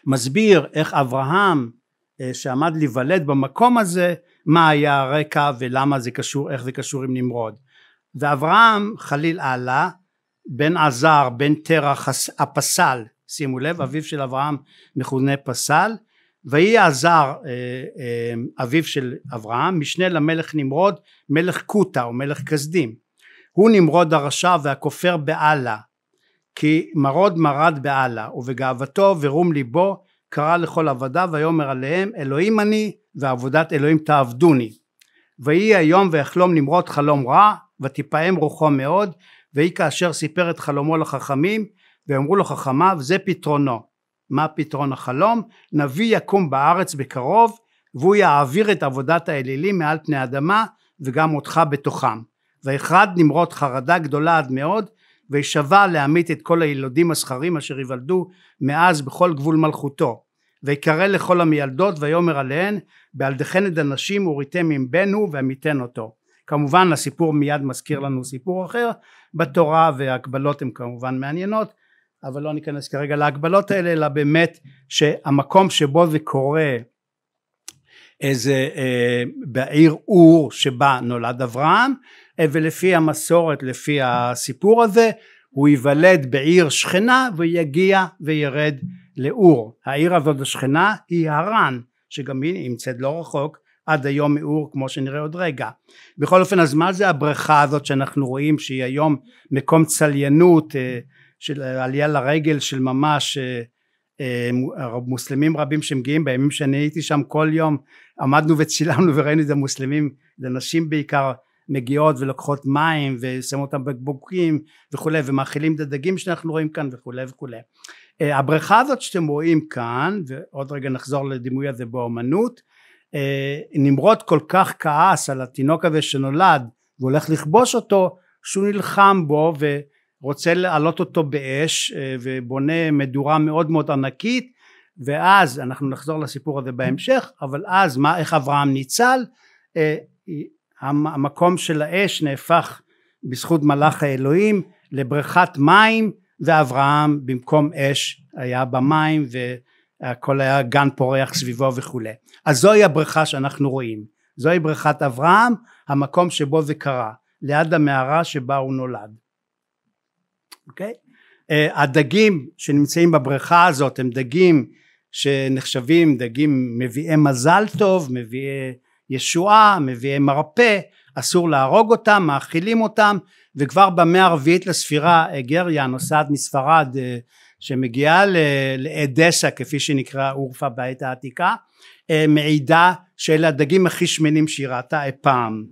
מסביר איך אברהם אה, שעמד להיוולד במקום הזה מה היה הרקע ולמה זה קשור איך זה קשור עם נמרוד ואברהם חליל אללה בן עזר בן תרח הפסל שימו לב אביו של אברהם מכונה פסל ויהי עזר אה, אה, אביו של אברהם משנה למלך נמרוד מלך קוטה או מלך כסדים הוא נמרוד הרשע והכופר באללה כי מרוד מרד באללה, ובגאוותו ורום ליבו קרא לכל עבדיו, ויאמר עליהם, אלוהים אני, ועבודת אלוהים תעבדוני. ויהי היום ויחלום נמרוד חלום רע, ותפעם רוחו מאוד, ויהי כאשר סיפר את חלומו לחכמים, ויאמרו לו חכמיו, זה פתרונו. מה פתרון החלום? נביא יקום בארץ בקרוב, והוא יעביר את עבודת האלילים מעל פני האדמה, וגם אותך בתוכם. ואחד נמרוד חרדה גדולה עד מאוד, וישבע להמית את כל הילודים הזכרים אשר יוולדו מאז בכל גבול מלכותו ויקרא לכל המילדות ויאמר עליהן בהלדכן את הנשים וריתם עם מבנו והמיתן אותו כמובן הסיפור מיד מזכיר לנו סיפור אחר בתורה וההגבלות הן כמובן מעניינות אבל לא ניכנס כרגע להגבלות האלה אלא באמת שהמקום שבו זה קורה איזה אה, בעיר אור שבה נולד אברהם ולפי המסורת, לפי הסיפור הזה, הוא ייוולד בעיר שכנה ויגיע וירד לאור. העיר הזאת השכנה היא הר"ן, שגם היא נמצאת לא רחוק עד היום מאור כמו שנראה עוד רגע. בכל אופן אז מה זה הבריכה הזאת שאנחנו רואים שהיא היום מקום צליינות אה, של עלייה לרגל של ממש אה, אה, מוסלמים רבים שמגיעים בימים שאני הייתי שם כל יום עמדנו וצילמנו וראינו את המוסלמים, לנשים בעיקר מגיעות ולוקחות מים ושמות אותם בקבוקים וכולי ומאכילים את הדגים שאנחנו רואים כאן וכולי וכולי. אה, הבריכה הזאת שאתם רואים כאן ועוד רגע נחזור לדימוי הזה באומנות אה, נמרוד כל כך כעס על התינוק הזה שנולד והולך לכבוש אותו שהוא נלחם בו ורוצה להעלות אותו באש אה, ובונה מדורה מאוד מאוד ענקית ואז אנחנו נחזור לסיפור הזה בהמשך אבל אז מה איך אברהם ניצל המקום של האש נהפך בזכות מלאך האלוהים לבריכת מים ואברהם במקום אש היה במים והכל היה גן פורח סביבו וכולי אז זוהי הבריכה שאנחנו רואים זוהי בריכת אברהם המקום שבו זה קרה ליד המערה שבה הוא נולד אוקיי okay? אה, הדגים שנמצאים בבריכה הזאת הם דגים שנחשבים דגים מביאי מזל טוב מביאי ישועה, מביאי מרפא, אסור להרוג אותם, מאכילים אותם, וכבר במאה הרביעית לספירה גריה נוסעת מספרד אה, שמגיעה לאדסה כפי שנקרא אורפה בעת העתיקה אה, מעידה שאלה הדגים הכי שמנים שהיא ראתה אי פעם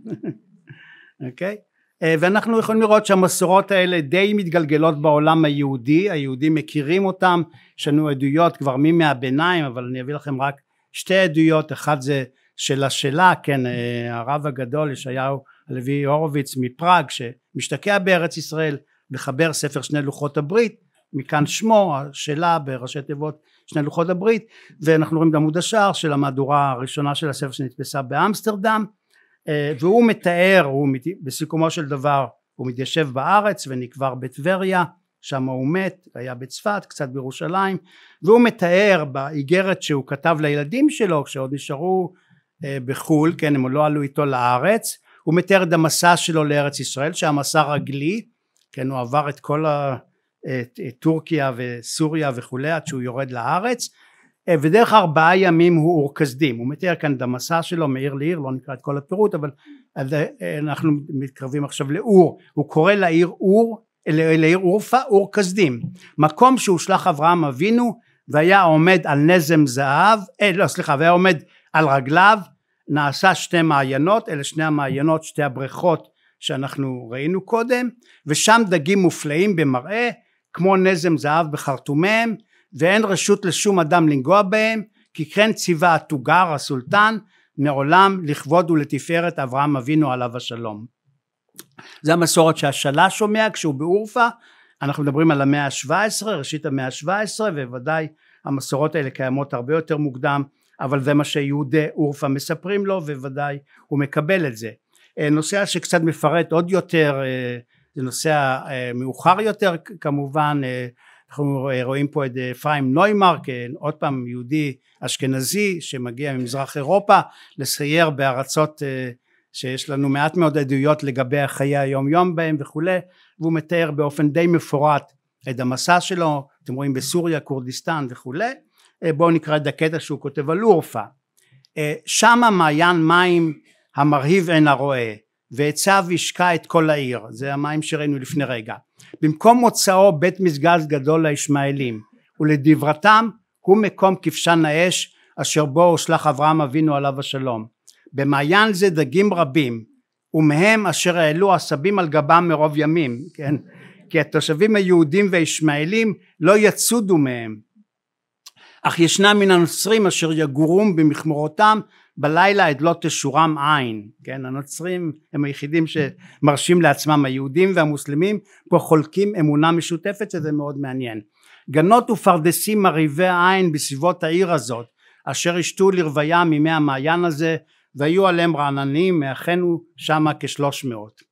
אוקיי okay? אה, ואנחנו יכולים לראות שהמסורות האלה די מתגלגלות בעולם היהודי היהודים מכירים אותם יש לנו עדויות כבר מימי הביניים אבל אני אביא לכם רק שתי עדויות אחת זה של השאלה, כן, אה, הרב הגדול ישעיהו הלוי הורוביץ מפראג, שמשתקע בארץ ישראל, מחבר ספר שני לוחות הברית, מכאן שמו, השאלה בראשי תיבות שני לוחות הברית, ואנחנו רואים בעמוד השער של המהדורה הראשונה של הספר שנתפסה באמסטרדם, אה, והוא מתאר, הוא בסיכומו של דבר, הוא מתיישב בארץ ונקבר בטבריה, שם הוא מת, היה בצפת, קצת בירושלים, והוא מתאר באיגרת שהוא כתב לילדים שלו, כשעוד נשארו אה, בחו"ל, כן, הם לא עלו איתו לארץ, הוא מתאר את המסע שלו לארץ ישראל, שהיה מסע רגלי, כן, הוא עבר את כל ה... אה, את טורקיה וסוריה וכולי עד שהוא יורד לארץ אה, ודרך ארבעה ימים הוא אורכסדים הוא מתאר כאן את המסע שלו מעיר לעיר לא נקרא את כל הפירוט אבל אנחנו מתקרבים עכשיו לאור הוא קורא לעיר אור לעיר אורפה אורכסדים מקום שהושלך אברהם אבינו והיה עומד על נזם זהב אה, לא סליחה והיה עומד על רגליו נעשה שתי מעיינות אלה שני המעיינות שתי הבריכות שאנחנו ראינו קודם ושם דגים מופלאים במראה כמו נזם זהב בחרטומיהם ואין רשות לשום אדם לנגוע בהם כי כן ציווה התוגר הסולטן מעולם לכבוד ולתפארת אברהם אבינו עליו השלום זה המסורת שהשלה שומע כשהוא בעורפה אנחנו מדברים על המאה ה-17 ראשית המאה ה-17 ובוודאי המסורות האלה קיימות הרבה יותר מוקדם אבל זה מה שיהודי אורפה מספרים לו ובוודאי הוא מקבל את זה. אה, נושא שקצת מפרט עוד יותר אה, זה נושא אה, מאוחר יותר כמובן אנחנו רואים פה את אפרים נוימרק כן, עוד פעם יהודי אשכנזי שמגיע ממזרח אירופה לסייר בארצות שיש לנו מעט מאוד עדויות לגבי החיי היום יום בהם וכולי והוא מתאר באופן די מפורט את המסע שלו אתם רואים בסוריה כורדיסטן וכולי אה, בואו נקרא את הקטע שהוא כותב על אורפה אה, שם המעיין מים המרהיב אין הרואה ועציו השקע את כל העיר זה המים שראינו לפני רגע במקום מוצאו בית מסגז גדול לישמעאלים ולדברתם הוא מקום כבשן האש אשר בו הושלך אברהם אבינו עליו השלום במעיין זה דגים רבים ומהם אשר העלו עשבים על גבם מרוב ימים כן כי התושבים היהודים והישמעאלים לא יצודו מהם אך ישנם מן הנוצרים אשר יגורום במכמורותם בלילה את לא תשורם עין, כן, הנוצרים הם היחידים שמרשים לעצמם, היהודים והמוסלמים פה חולקים אמונה משותפת שזה מאוד מעניין. גנות ופרדסים מרהיבי עין בסביבות העיר הזאת אשר ישתו לרוויה מימי המעיין הזה והיו עליהם רעננים מאחינו שמה כשלוש מאות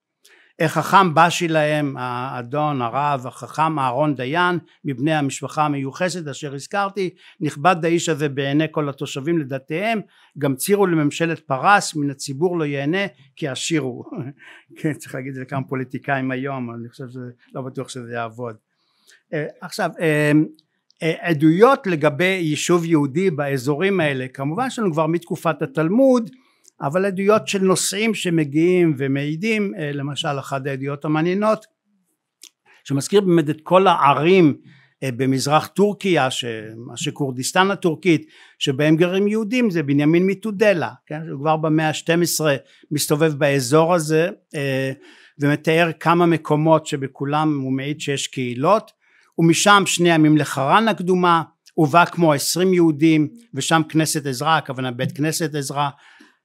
החכם בא שלהם האדון הרב החכם אהרון דיין מבני המשפחה המיוחסת אשר הזכרתי נכבד האיש הזה בעיני כל התושבים לדתיהם גם צירו לממשלת פרס מן הציבור לא ייהנה כי עשיר הוא כן צריך להגיד את זה לכמה פוליטיקאים היום אני חושב שזה לא בטוח שזה יעבוד אה, עכשיו אה, אה, עדויות לגבי יישוב יהודי באזורים האלה כמובן שלנו כבר מתקופת התלמוד אבל עדויות של נוסעים שמגיעים ומעידים אה, למשל אחת העדויות המעניינות שמזכיר באמת את כל הערים אה, במזרח טורקיה, מה שכורדיסטן הטורקית, שבהם גרים יהודים, זה בנימין מתודלה כן? הוא כבר במאה ה-12 מסתובב באזור הזה אה, ומתאר כמה מקומות שבכולם הוא מעיד שיש קהילות, ומשם שני ימים לחרן הקדומה, הובא כמו עשרים יהודים, ושם כנסת עזרא, הכוונה בית כנסת עזרא,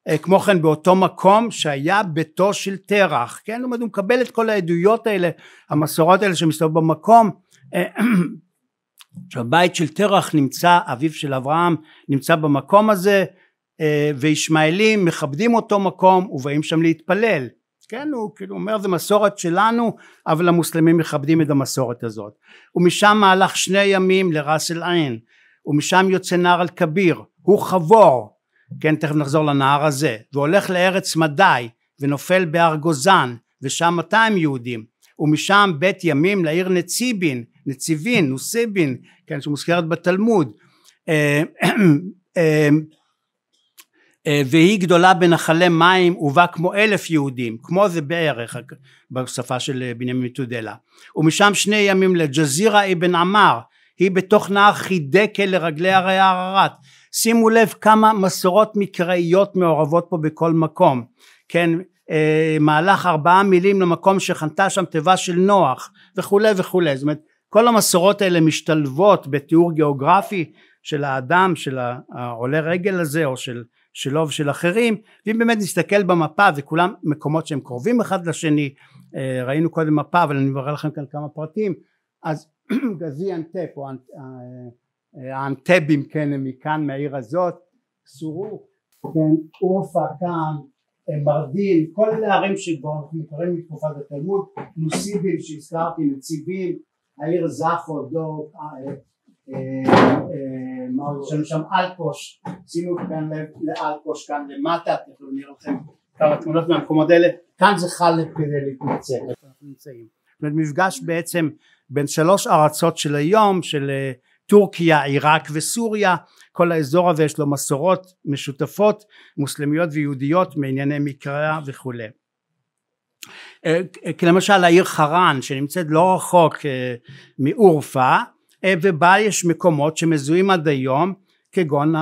אה, כמו כן באותו מקום שהיה ביתו של תרח, כן? זאת אומרת הוא מקבל את כל העדויות האלה, המסורות האלה שמסתובב במקום. אה, שהבית של תרח נמצא, אביו של אברהם נמצא במקום הזה אה, וישמעאלים מכבדים אותו מקום ובאים שם להתפלל. כן, הוא כאילו אומר זה מסורת שלנו אבל המוסלמים מכבדים את המסורת הזאת. ומשם מהלך שני ימים לראס אל עין ומשם יוצא נער אל כביר, הוא חבור כן, תכף נחזור לנהר הזה, והולך לארץ מדי, ונופל בהר גוזן, ושם 200 יהודים, ומשם בית ימים לעיר נציבין, נציבין, נוסיבין, כן, שמוזכרת בתלמוד, אה, אה, אה, והיא גדולה בנחלי מים ובה כמו אלף יהודים, כמו זה בערך בשפה של בנימין מתודלה, ומשם שני ימים לג'זירה אבן עמר, היא בתוך נער חידקל לרגלי הרי ararat. שימו לב כמה מסורות מקראיות מעורבות פה בכל מקום, כן, אה, מהלך ארבעה מילים למקום שחנתה שם תיבה של נוח וכולי וכולי, זאת אומרת כל המסורות האלה משתלבות בתיאור גיאוגרפי של האדם, של העולה רגל הזה או של שלו ושל אחרים ואם באמת נסתכל במפה וכולם מקומות שהם קרובים אחד לשני אה, ראינו קודם מפה אבל אני מראה לכם כאן כמה פרטים אז גזי אנטפ או אה, האנטבים כן הם מכאן מהעיר הזאת סורו כן אורפה כאן מרדין כל אלה ערים שכבר נקראים מתקופת התלמוד נוסיבים שהזכרתי נציבים העיר זכו דור מה עוד יש לנו שם אלקוש שימו כאן לאלקוש כאן למטה תכף נראה לכם כמה תמונות מהמקומות האלה כאן זה חלק כדי להתנצל איפה אנחנו נמצאים זאת אומרת מפגש בעצם בין שלוש ארצות של היום של אה, טורקיה, עיראק וסוריה, כל האזור הזה יש לו מסורות משותפות מוסלמיות ויהודיות מענייני מקרא וכולי. אה, למשל העיר חרן שנמצאת לא רחוק אה, מאורפה אה, ובה יש מקומות שמזוהים עד היום כגון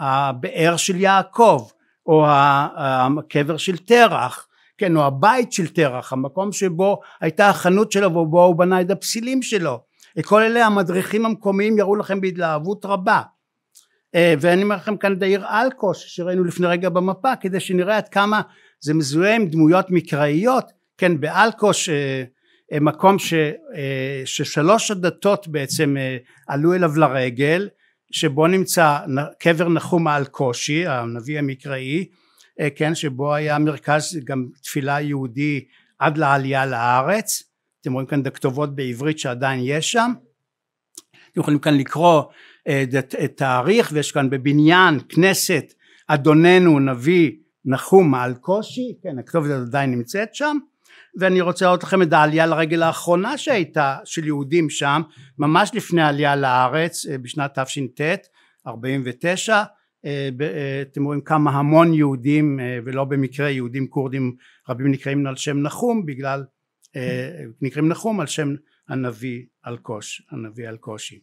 הבאר של יעקב או הקבר של תרח כן או הבית של תרח המקום שבו הייתה החנות שלו ובו הוא בנה את הפסילים שלו את כל אלה המדריכים המקומיים יראו לכם בהתלהבות רבה אה, ואני אומר לכם כאן את העיר אלקוש שראינו לפני רגע במפה כדי שנראה עד כמה זה מזוהה עם דמויות מקראיות כן באלקוש אה, אה, מקום ש, ששלוש הדתות בעצם עלו אליו לרגל שבו נמצא קבר נחום האלקושי הנביא המקראי כן שבו היה מרכז גם תפילה יהודי עד לעלייה לארץ אתם רואים כאן את הכתובות בעברית שעדיין יש שם אתם יכולים כאן לקרוא אה, את תאריך ויש כאן בבניין כנסת אדוננו נביא נחום על קושי כן הכתובת עדיין נמצאת שם ואני רוצה להראות לכם את העלייה לרגל האחרונה שהייתה של יהודים שם ממש לפני העלייה לארץ אה, בשנת תש"ט 49 אה, אתם רואים כמה המון יהודים ולא במקרה יהודים כורדים רבים נקראים על שם נחום בגלל אה, נקראים נחום על שם הנביא אלקוש, הנביא אלקושי.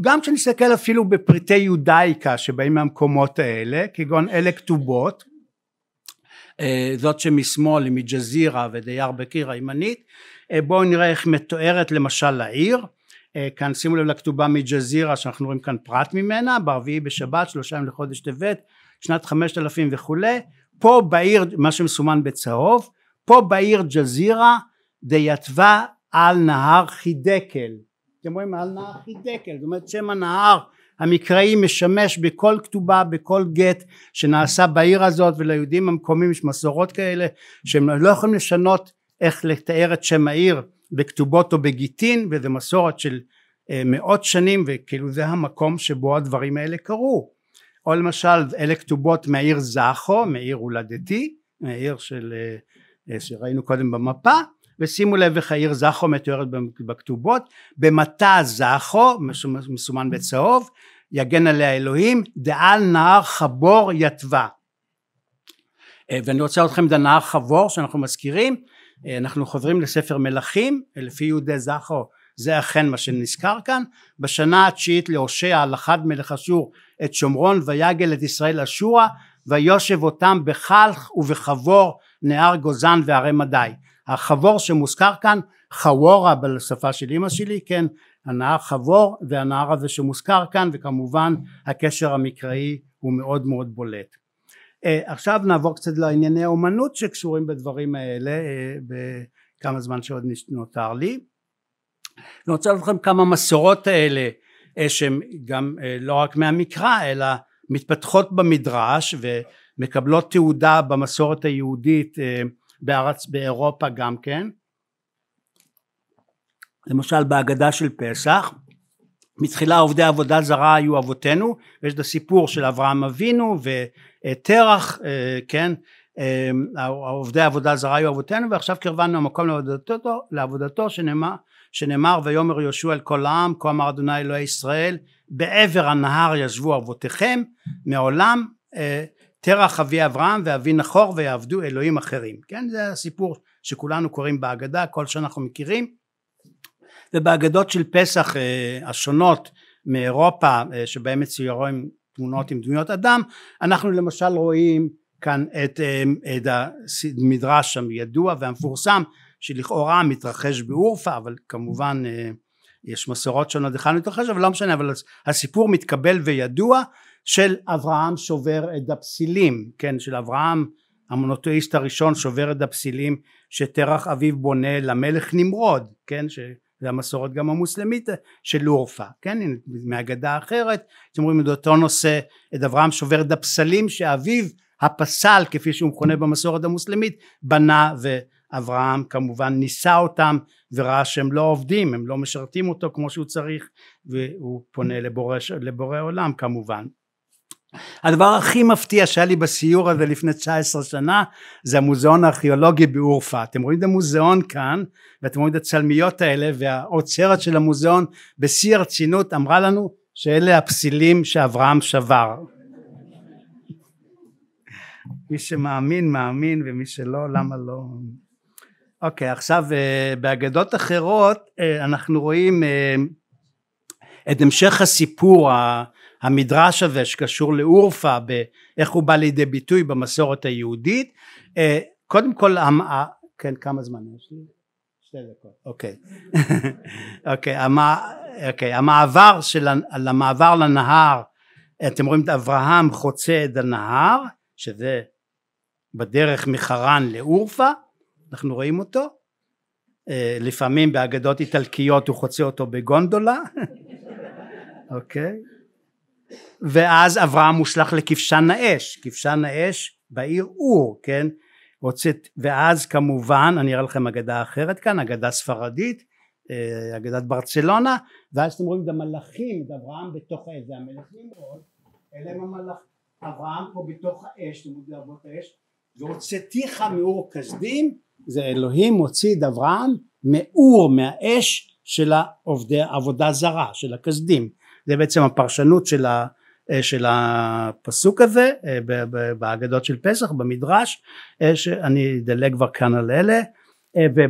גם כשנסתכל אפילו בפריטי יודאיקה שבאים מהמקומות האלה כגון אלה כתובות אה, זאת שמשמאל היא מג'זירה ודייר בקיר הימנית אה, בואו נראה איך מתוארת למשל העיר כאן שימו לב לכתובה מג'זירה שאנחנו רואים כאן פרט ממנה ברביעי בשבת שלושה ימים לחודש טבת שנת חמשת אלפים וכולי פה בעיר מה שמסומן בצהוב פה בעיר ג'זירה דייתבה על נהר חידקל אתם רואים על נהר חידקל זאת אומרת שם הנהר המקראי משמש בכל כתובה בכל גט שנעשה בעיר הזאת וליהודים המקומיים יש מסורות כאלה שהם לא יכולים לשנות איך לתאר את שם העיר בכתובות או בגיטין וזה מסורת של אה, מאות שנים וכאילו זה המקום שבו הדברים האלה קרו או למשל אלה כתובות מהעיר זכו מעיר הולדתי מהעיר של אה, אה, שראינו קודם במפה ושימו לב איך העיר זכו מתוארת בכתובות במטע זכו מסומן בצהוב יגן עליה אלוהים דעל נהר חבור יתווה אה, ואני רוצה לראות לכם את הנהר חבור שאנחנו מזכירים אה, אנחנו חוזרים לספר מלכים לפי יהודי זכו זה אכן מה שנזכר כאן בשנה התשיעית להושע על אחד מלך אשור את שומרון ויגל את ישראל אשורה ויושב אותם בחלך ובחבור נהר גוזן והרי מדי. החבור שמוזכר כאן חוורה בשפה של אמא שלי כן הנהר חבור והנהר הזה שמוזכר כאן וכמובן הקשר המקראי הוא מאוד מאוד בולט. אה, עכשיו נעבור קצת לענייני אומנות שקשורים בדברים האלה אה, בכמה זמן שעוד נותר לי. אני רוצה לראות לכם כמה מסורות האלה אה, שהן גם לא רק מהמקרא אלא מתפתחות במדרש ו... מקבלות תעודה במסורת היהודית אה, בארץ, באירופה גם כן למשל בהגדה של פסח מתחילה עובדי עבודה זרה היו אבותינו ויש את הסיפור של אברהם אבינו ותרח אה, כן אה, עובדי עבודה זרה היו אבותינו ועכשיו קרבנו המקום לעבודתו, לעבודתו שנאמר, שנאמר ויאמר יהושע אל כל העם כה אמר אדוני אלוהי ישראל בעבר הנהר ישבו אבותיכם מעולם תרח אבי אברהם ואבי נחור ויעבדו אלוהים אחרים כן זה הסיפור שכולנו קוראים בהגדה כל שאנחנו מכירים ובהגדות של פסח אה, השונות מאירופה אה, שבהם מצוירים תמונות עם דמויות אדם אנחנו למשל רואים כאן את, אה, את המדרש הידוע והמפורסם שלכאורה מתרחש באורפה אבל כמובן יש מסורות שונות היכן מתרחש אבל לא משנה אבל הסיפור מתקבל וידוע של אברהם שובר את הפסילים, כן, של אברהם המונותאיסט הראשון שובר את הפסילים שטרח אביו בונה למלך נמרוד, כן, שזה המסורת גם המוסלמית אה, של אורפה, כן, מהגדה האחרת, אתם רואים את אותו נושא, את אברהם שובר את הפסלים שאביו הפסל כפי שהוא מכונה במסורת המוסלמית בנה ואברהם כמובן נישא אותם וראה שהם לא עובדים הם לא משרתים אותו כמו שהוא צריך והוא פונה לבורא, לבורא עולם כמובן הדבר הכי מפתיע שהיה לי בסיור הזה לפני 19 שנה זה המוזיאון הארכיאולוגי באורפא. אתם רואים את המוזיאון כאן ואתם רואים את הצלמיות האלה והאוצרת של המוזיאון בשיא הרצינות אמרה לנו שאלה הפסילים שאברהם שבר. מי שמאמין מאמין ומי שלא למה לא. אוקיי okay, עכשיו אה, באגדות אחרות אה, אנחנו רואים אה, את המשך הסיפור המדרש הזה שקשור לאורפה, באיך הוא בא לידי ביטוי במסורת היהודית. אה, קודם כל, כן, כמה זמן יש לי? שתי דקות. אוקיי. אוקיי, המה, אוקיי המעבר של, המעבר לנהר, אתם רואים את אברהם חוצה את הנהר, שזה בדרך מחרן לאורפה, אנחנו רואים אותו. אה, לפעמים באגדות איטלקיות הוא חוצה אותו בגונדולה, אוקיי? okay. ואז אברהם מושלך לכבשן האש, כבשן האש בעיר אור, כן? רוצית, ואז כמובן, אני אראה לכם אגדה אחרת כאן, אגדה ספרדית, אה, אגדת ברצלונה, ואז אתם רואים את המלאכים, את אברהם בתוך האש, זה המלך נמרוד, אלה הם המלאכים, אברהם פה בתוך האש, לימוד להבות האש, והוצאתיך מאור כסדים, זה אלוהים הוציא את אברהם מאור, מהאש של העבודה זרה, של הכסדים. זה בעצם הפרשנות של, ה, אה, של הפסוק הזה אה, באגדות של פסח במדרש אה, שאני אדלג כבר כאן על אלה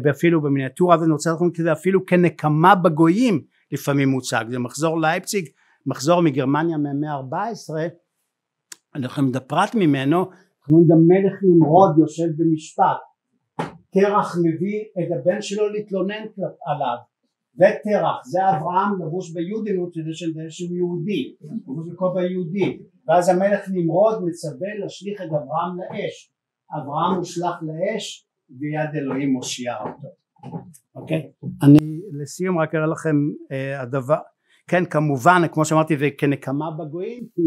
ואפילו במיניאטורה זה נוצר לכם כזה אפילו כנקמה בגויים לפעמים מוצג זה מחזור לייפציג מחזור מגרמניה מהמאה ה-14 לכם את הפרט ממנו גם מלך נמרוד יושב במשפט קרח מביא את הבן שלו להתלונן עליו ותרח זה אברהם לבוש ביהודינות שזה של איזשהו יהודי לבוש בכובע יהודי ואז המלך נמרוד מצווה להשליך את אברהם לאש אברהם הושלך לאש ויד אלוהים מושיע אותו אוקיי אני לסיום רק אראה לכם אה, הדבר כן כמובן כמו שאמרתי זה כנקמה בגויים כי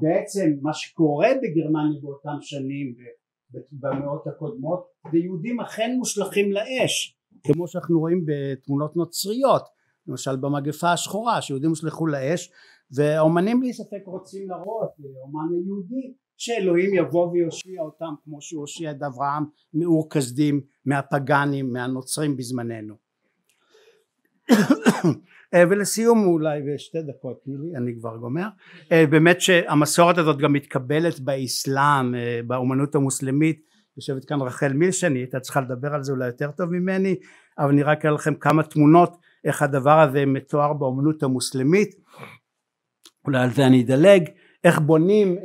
בעצם מה שקורה בגרמניה באותם שנים במאות הקודמות ויהודים אכן מושלכים לאש כמו שאנחנו רואים בתמונות נוצריות למשל במגפה השחורה שיהודים הושלכו לאש והאומנים בלי ספק רוצים לראות אומן היהודי שאלוהים יבוא ויושיע אותם כמו שהוא הושיע את אברהם מאור כשדים מהפגאנים מהנוצרים בזמננו אה, ולסיום אולי בשתי דקות לי, אני כבר גומר אה, באמת שהמסורת הזאת גם מתקבלת באסלאם אה, באומנות המוסלמית יושבת כאן רחל מילשני הייתה צריכה לדבר על זה אולי יותר טוב ממני, אבל אני רק אראה לכם כמה תמונות איך הדבר הזה מתואר באומנות המוסלמית, אולי על זה אני אדלג, איך בונים אה, אה,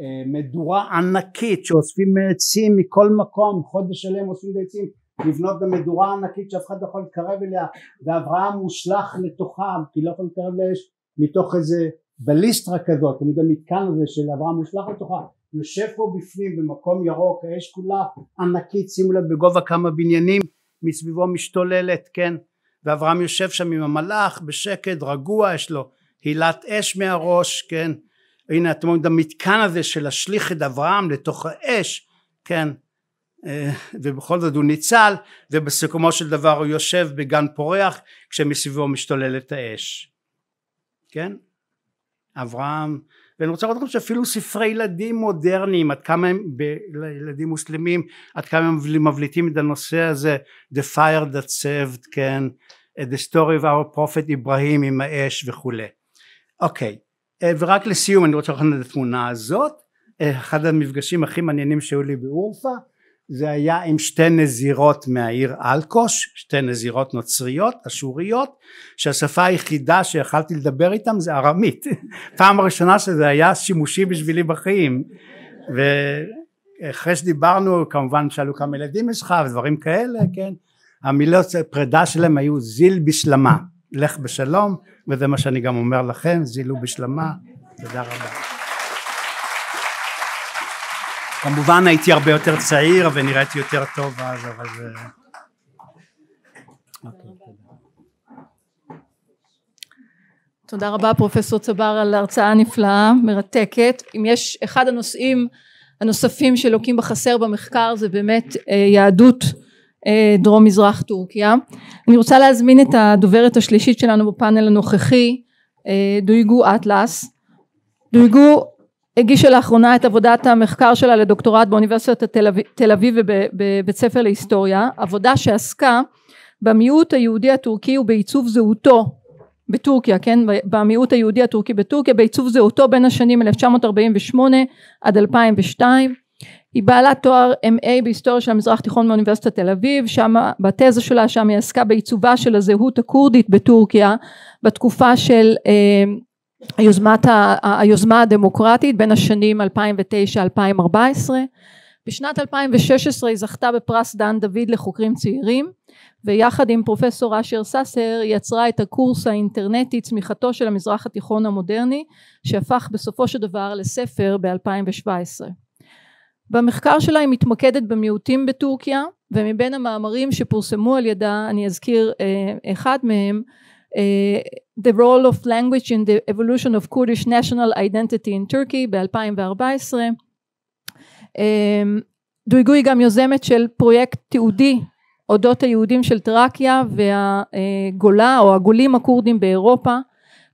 אה, מדורה ענקית שאוספים עצים מכל מקום, חודש שלם אוספים עצים, לבנות במדורה ענקית שאף אחד לא יכול להתקרב אליה, ואברהם מושלך לתוכה, כי לא יכול להתקרב לאש, מתוך איזה בליסטרה כזאת, תמיד המתקן הזה של אברהם מושלך לתוכה, יושב פה בפנים במקום ירוק, האש כולה ענקית, שימו לב בגובה כמה בניינים, מסביבו משתוללת, כן, ואברהם יושב שם עם המלאך בשקט, רגוע, יש לו הילת אש מהראש, כן, הנה אתם רואים את המתקן הזה של להשליך את אברהם לתוך האש, כן, אה, ובכל זאת הוא ניצל, ובסיכומו של דבר הוא יושב בגן פורח כשמסביבו משתוללת האש, כן? אברהם ואני רוצה לראות לכם שאפילו ספרי ילדים מודרניים עד כמה הם לילדים מוסלמים עד כמה הם מבליטים את הנושא הזה the fire that saved כן the story of our prophet אברהים עם האש וכולי אוקיי okay. אה, ורק לסיום אני רוצה לכם את התמונה הזאת אה, אחד המפגשים הכי מעניינים שהיו לי באורפה זה היה עם שתי נזירות מהעיר אלקוש, שתי נזירות נוצריות, אשוריות, שהשפה היחידה שיכלתי לדבר איתם זה ארמית. פעם ראשונה שזה היה שימושי בשבילי בחיים. ואחרי שדיברנו כמובן שאלו כמה ילדים יש לך ודברים כאלה, כן, המילות פרידה שלהם היו זיל בשלמה, לך בשלום, וזה מה שאני גם אומר לכם, זילו בשלמה, תודה רבה. כמובן הייתי הרבה יותר צעיר ונראיתי יותר טוב אז, אבל זה... אה, אוקיי, תודה רבה פרופסור צבר על הרצאה נפלאה, מרתקת. אם יש אחד הנושאים הנוספים שלוקים בחסר במחקר זה באמת אה, יהדות אה, דרום מזרח טורקיה. אני רוצה להזמין את הדוברת השלישית שלנו בפאנל הנוכחי דויגו אטלס. דויגו הגישה לאחרונה את עבודת המחקר שלה לדוקטורט באוניברסיטת תל אביב ובבית ספר להיסטוריה עבודה שעסקה במיעוט היהודי הטורקי ובעיצוב זהותו בטורקיה כן במיעוט היהודי הטורקי בטורקיה בעיצוב זהותו בין השנים 1948 עד 2002 היא בעלת תואר MA בהיסטוריה של המזרח התיכון מאוניברסיטת תל אביב שם בתזה שלה שם היא עסקה בעיצובה של הזהות הכורדית בטורקיה בתקופה של אה, היוזמת, ה, היוזמה הדמוקרטית בין השנים 2009-2014. בשנת 2016 היא זכתה בפרס דן דוד לחוקרים צעירים ויחד עם פרופסור אשר ססר יצרה את הקורס האינטרנטי צמיחתו של המזרח התיכון המודרני שהפך בסופו של דבר לספר ב-2017. במחקר שלה היא מתמקדת במיעוטים בטורקיה ומבין המאמרים שפורסמו על ידה אני אזכיר אה, אחד מהם אה, the Role of Language in the Evolution of Kurdish National Identity in Turkey ב-2014. Um, אה, דויגוי גם יוזמת של פרויקט תיעודי אודות היהודים של טראקיה והגולה או הגולים הכורדים באירופה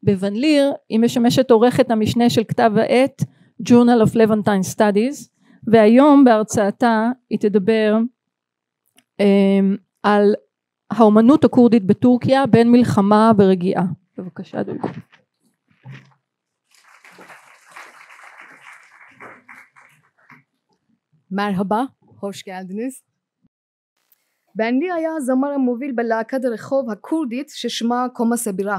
בוון ליר היא משמשת עורכת המשנה של כתב העת Journal of Levantine Studies והיום בהרצאתה היא תדבר um, על האומנות הכורדית בטורקיה בין מלחמה ורגיעה. בבקשה דודו. Merhaba, hoş geldiniz. בעיני היה הזמר המוביל בלהקת הרחוב הכורדית ששמה קומה סבירה.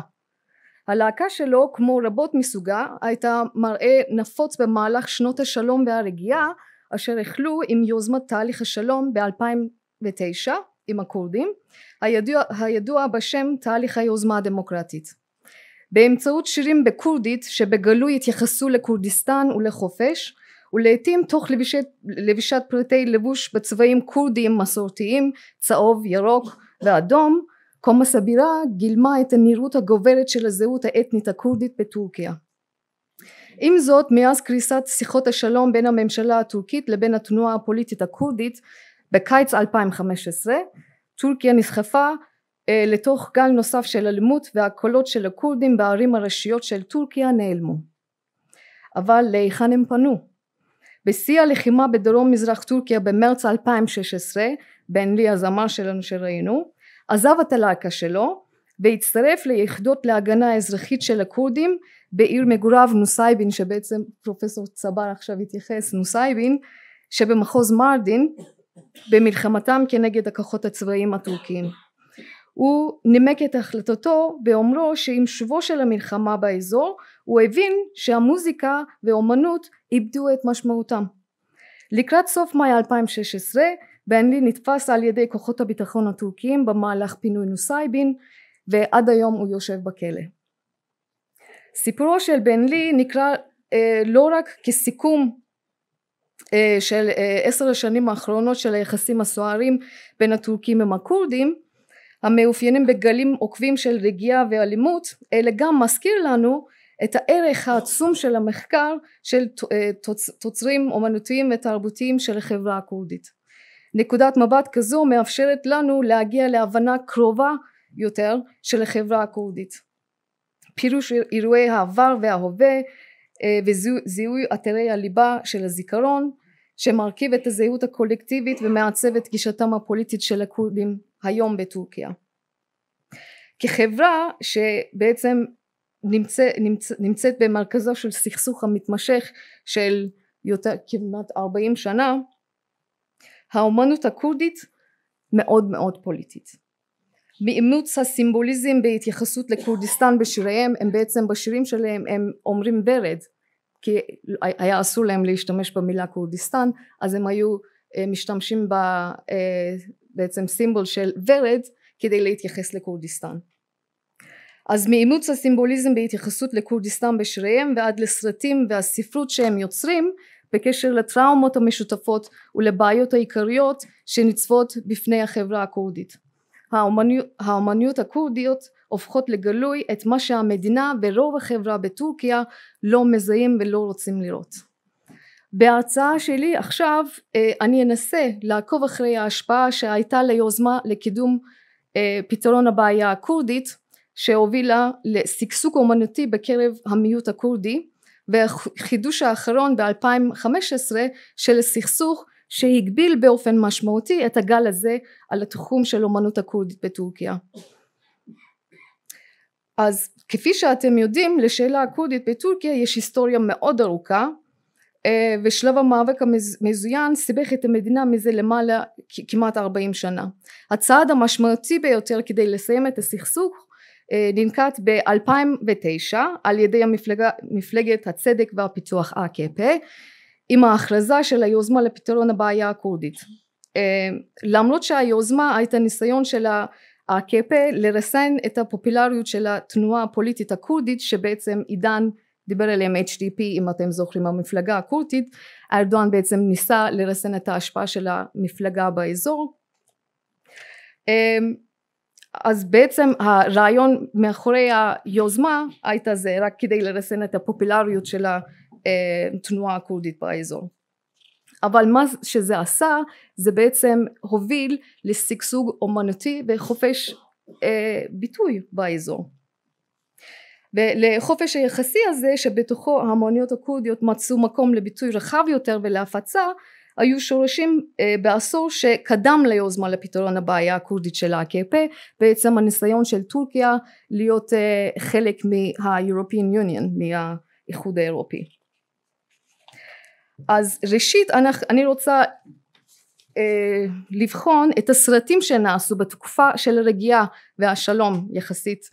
הלהקה שלו, כמו רבות מסוגה, הייתה מראה נפוץ במהלך שנות השלום והרגיעה, אשר החלו עם יוזמת תהליך השלום ב-2009 עם הכורדים, הידוע, הידוע בשם תהליך היוזמה הדמוקרטית באמצעות שירים בכורדית שבגלוי התייחסו לכורדיסטן ולחופש ולעיתים תוך לבישת, לבישת פרטי לבוש בצבעים כורדיים מסורתיים צהוב ירוק ואדום קומס הבירה גילמה את הנראות הגוברת של הזהות האתנית הכורדית בטורקיה עם זאת מאז קריסת שיחות השלום בין הממשלה הטורקית לבין התנועה הפוליטית הכורדית בקיץ 2015 טורקיה נסחפה אה, לתוך גל נוסף של אלימות והקולות של הכורדים בערים הראשיות של טורקיה נעלמו. אבל להיכן הם פנו? בשיא הלחימה בדרום מזרח טורקיה במרץ 2016 בן לי הזמר שלנו שראינו עזב את הלהקה שלו והצטרף ליחידות להגנה האזרחית של הכורדים בעיר מגוריו נוסייבין שבעצם פרופסור צבר עכשיו התייחס נוסייבין שבמחוז מרדין במלחמתם כנגד הכוחות הצבאיים הטורקיים הוא נימק את החלטתו באומרו שעם שובו של המלחמה באזור הוא הבין שהמוזיקה והאומנות איבדו את משמעותם לקראת סוף מאי 2016 באנלין נתפס על ידי כוחות הביטחון הטורקיים במהלך פינוי נוסייבין ועד היום הוא יושב בכלא. סיפורו של בן לי נקרא אה, לא רק כסיכום אה, של אה, עשר השנים האחרונות של היחסים הסוערים בין הטורקים עם הכורדים המאופיינים בגלים עוקבים של רגיעה ואלימות אלא גם מזכיר לנו את הערך העצום של המחקר של אה, תוצרים אומנותיים ותרבותיים של החברה הכורדית. נקודת מבט כזו מאפשרת לנו להגיע להבנה קרובה יותר של החברה הכורדית. פירוש אירועי העבר וההווה אה, וזיהוי אתרי הליבה של הזיכרון שמרכיב את הזהות הקולקטיבית ומעצב את גישתם הפוליטית של הכורדים היום בטורקיה. כחברה שבעצם נמצא, נמצא, נמצאת במרכזו של סכסוך המתמשך של יותר כמעט ארבעים שנה האומנות הכורדית מאוד מאוד פוליטית. מאימוץ הסימבוליזם בהתייחסות לכורדיסטן בשיריהם הם בעצם בשירים שלהם הם אומרים ורד כי היה אסור להם להשתמש במילה כורדיסטן אז הם היו אה, משתמשים ב, אה, בעצם סימבול של ורד כדי להתייחס לכורדיסטן אז מאימוץ הסימבוליזם בהתייחסות לכורדיסטן בשיריהם ועד לסרטים והספרות שהם יוצרים בקשר לטראומות המשותפות ולבעיות העיקריות שנצפות בפני החברה הכורדית. האומניות, האומניות הכורדיות הופכות לגלוי את מה שהמדינה ורוב החברה בטורקיה לא מזהים ולא רוצים לראות. בהרצאה שלי עכשיו אה, אני אנסה לעקוב אחרי ההשפעה שהייתה ליוזמה לקידום אה, פתרון הבעיה הכורדית שהובילה לשגשוג אומנותי בקרב המיעוט הכורדי והחידוש האחרון ב-2015 של הסכסוך שהגביל באופן משמעותי את הגל הזה על התחום של אומנות הכורדית בטורקיה. אז כפי שאתם יודעים לשאלה הכורדית בטורקיה יש היסטוריה מאוד ארוכה אה, ושלב המאבק המזוין סיבך את המדינה מזה למעלה כמעט 40 שנה. הצעד המשמעותי ביותר כדי לסיים את הסכסוך אה, ננקט ב-2009 על ידי המפלגה, מפלגת הצדק והפיתוח AKP עם ההכרזה של היוזמה לפתרון הבעיה הכורדית. אה, למרות שהיוזמה הייתה ניסיון של ה-AKP לרסן את הפופולריות של התנועה הפוליטית הכורדית שבעצם עידן דיבר עליהם HDP אם אתם זוכרים המפלגה הכורדית ארדואן בעצם ניסה לרסן את ההשפעה של המפלגה באזור אמ, אז בעצם הרעיון מאחורי היוזמה הייתה זה רק כדי לרסן את הפופולריות של אה, התנועה הכורדית באזור אבל מה שזה עשה זה בעצם הוביל לשגשוג אומנותי וחופש אה, ביטוי באזור ולחופש היחסי הזה שבתוכו המוניות הכורדיות מצאו מקום לביטוי רחב יותר ולהפצה היו שורשים אה, בעשור שקדם ליוזמה לפתרון הבעיה הכורדית של ה-AKP בעצם הניסיון של טורקיה להיות אה, חלק מה-European Union מהאיחוד האירופי אז ראשית אני רוצה אה, לבחון את הסרטים שנעשו בתקופה של הרגיעה והשלום יחסית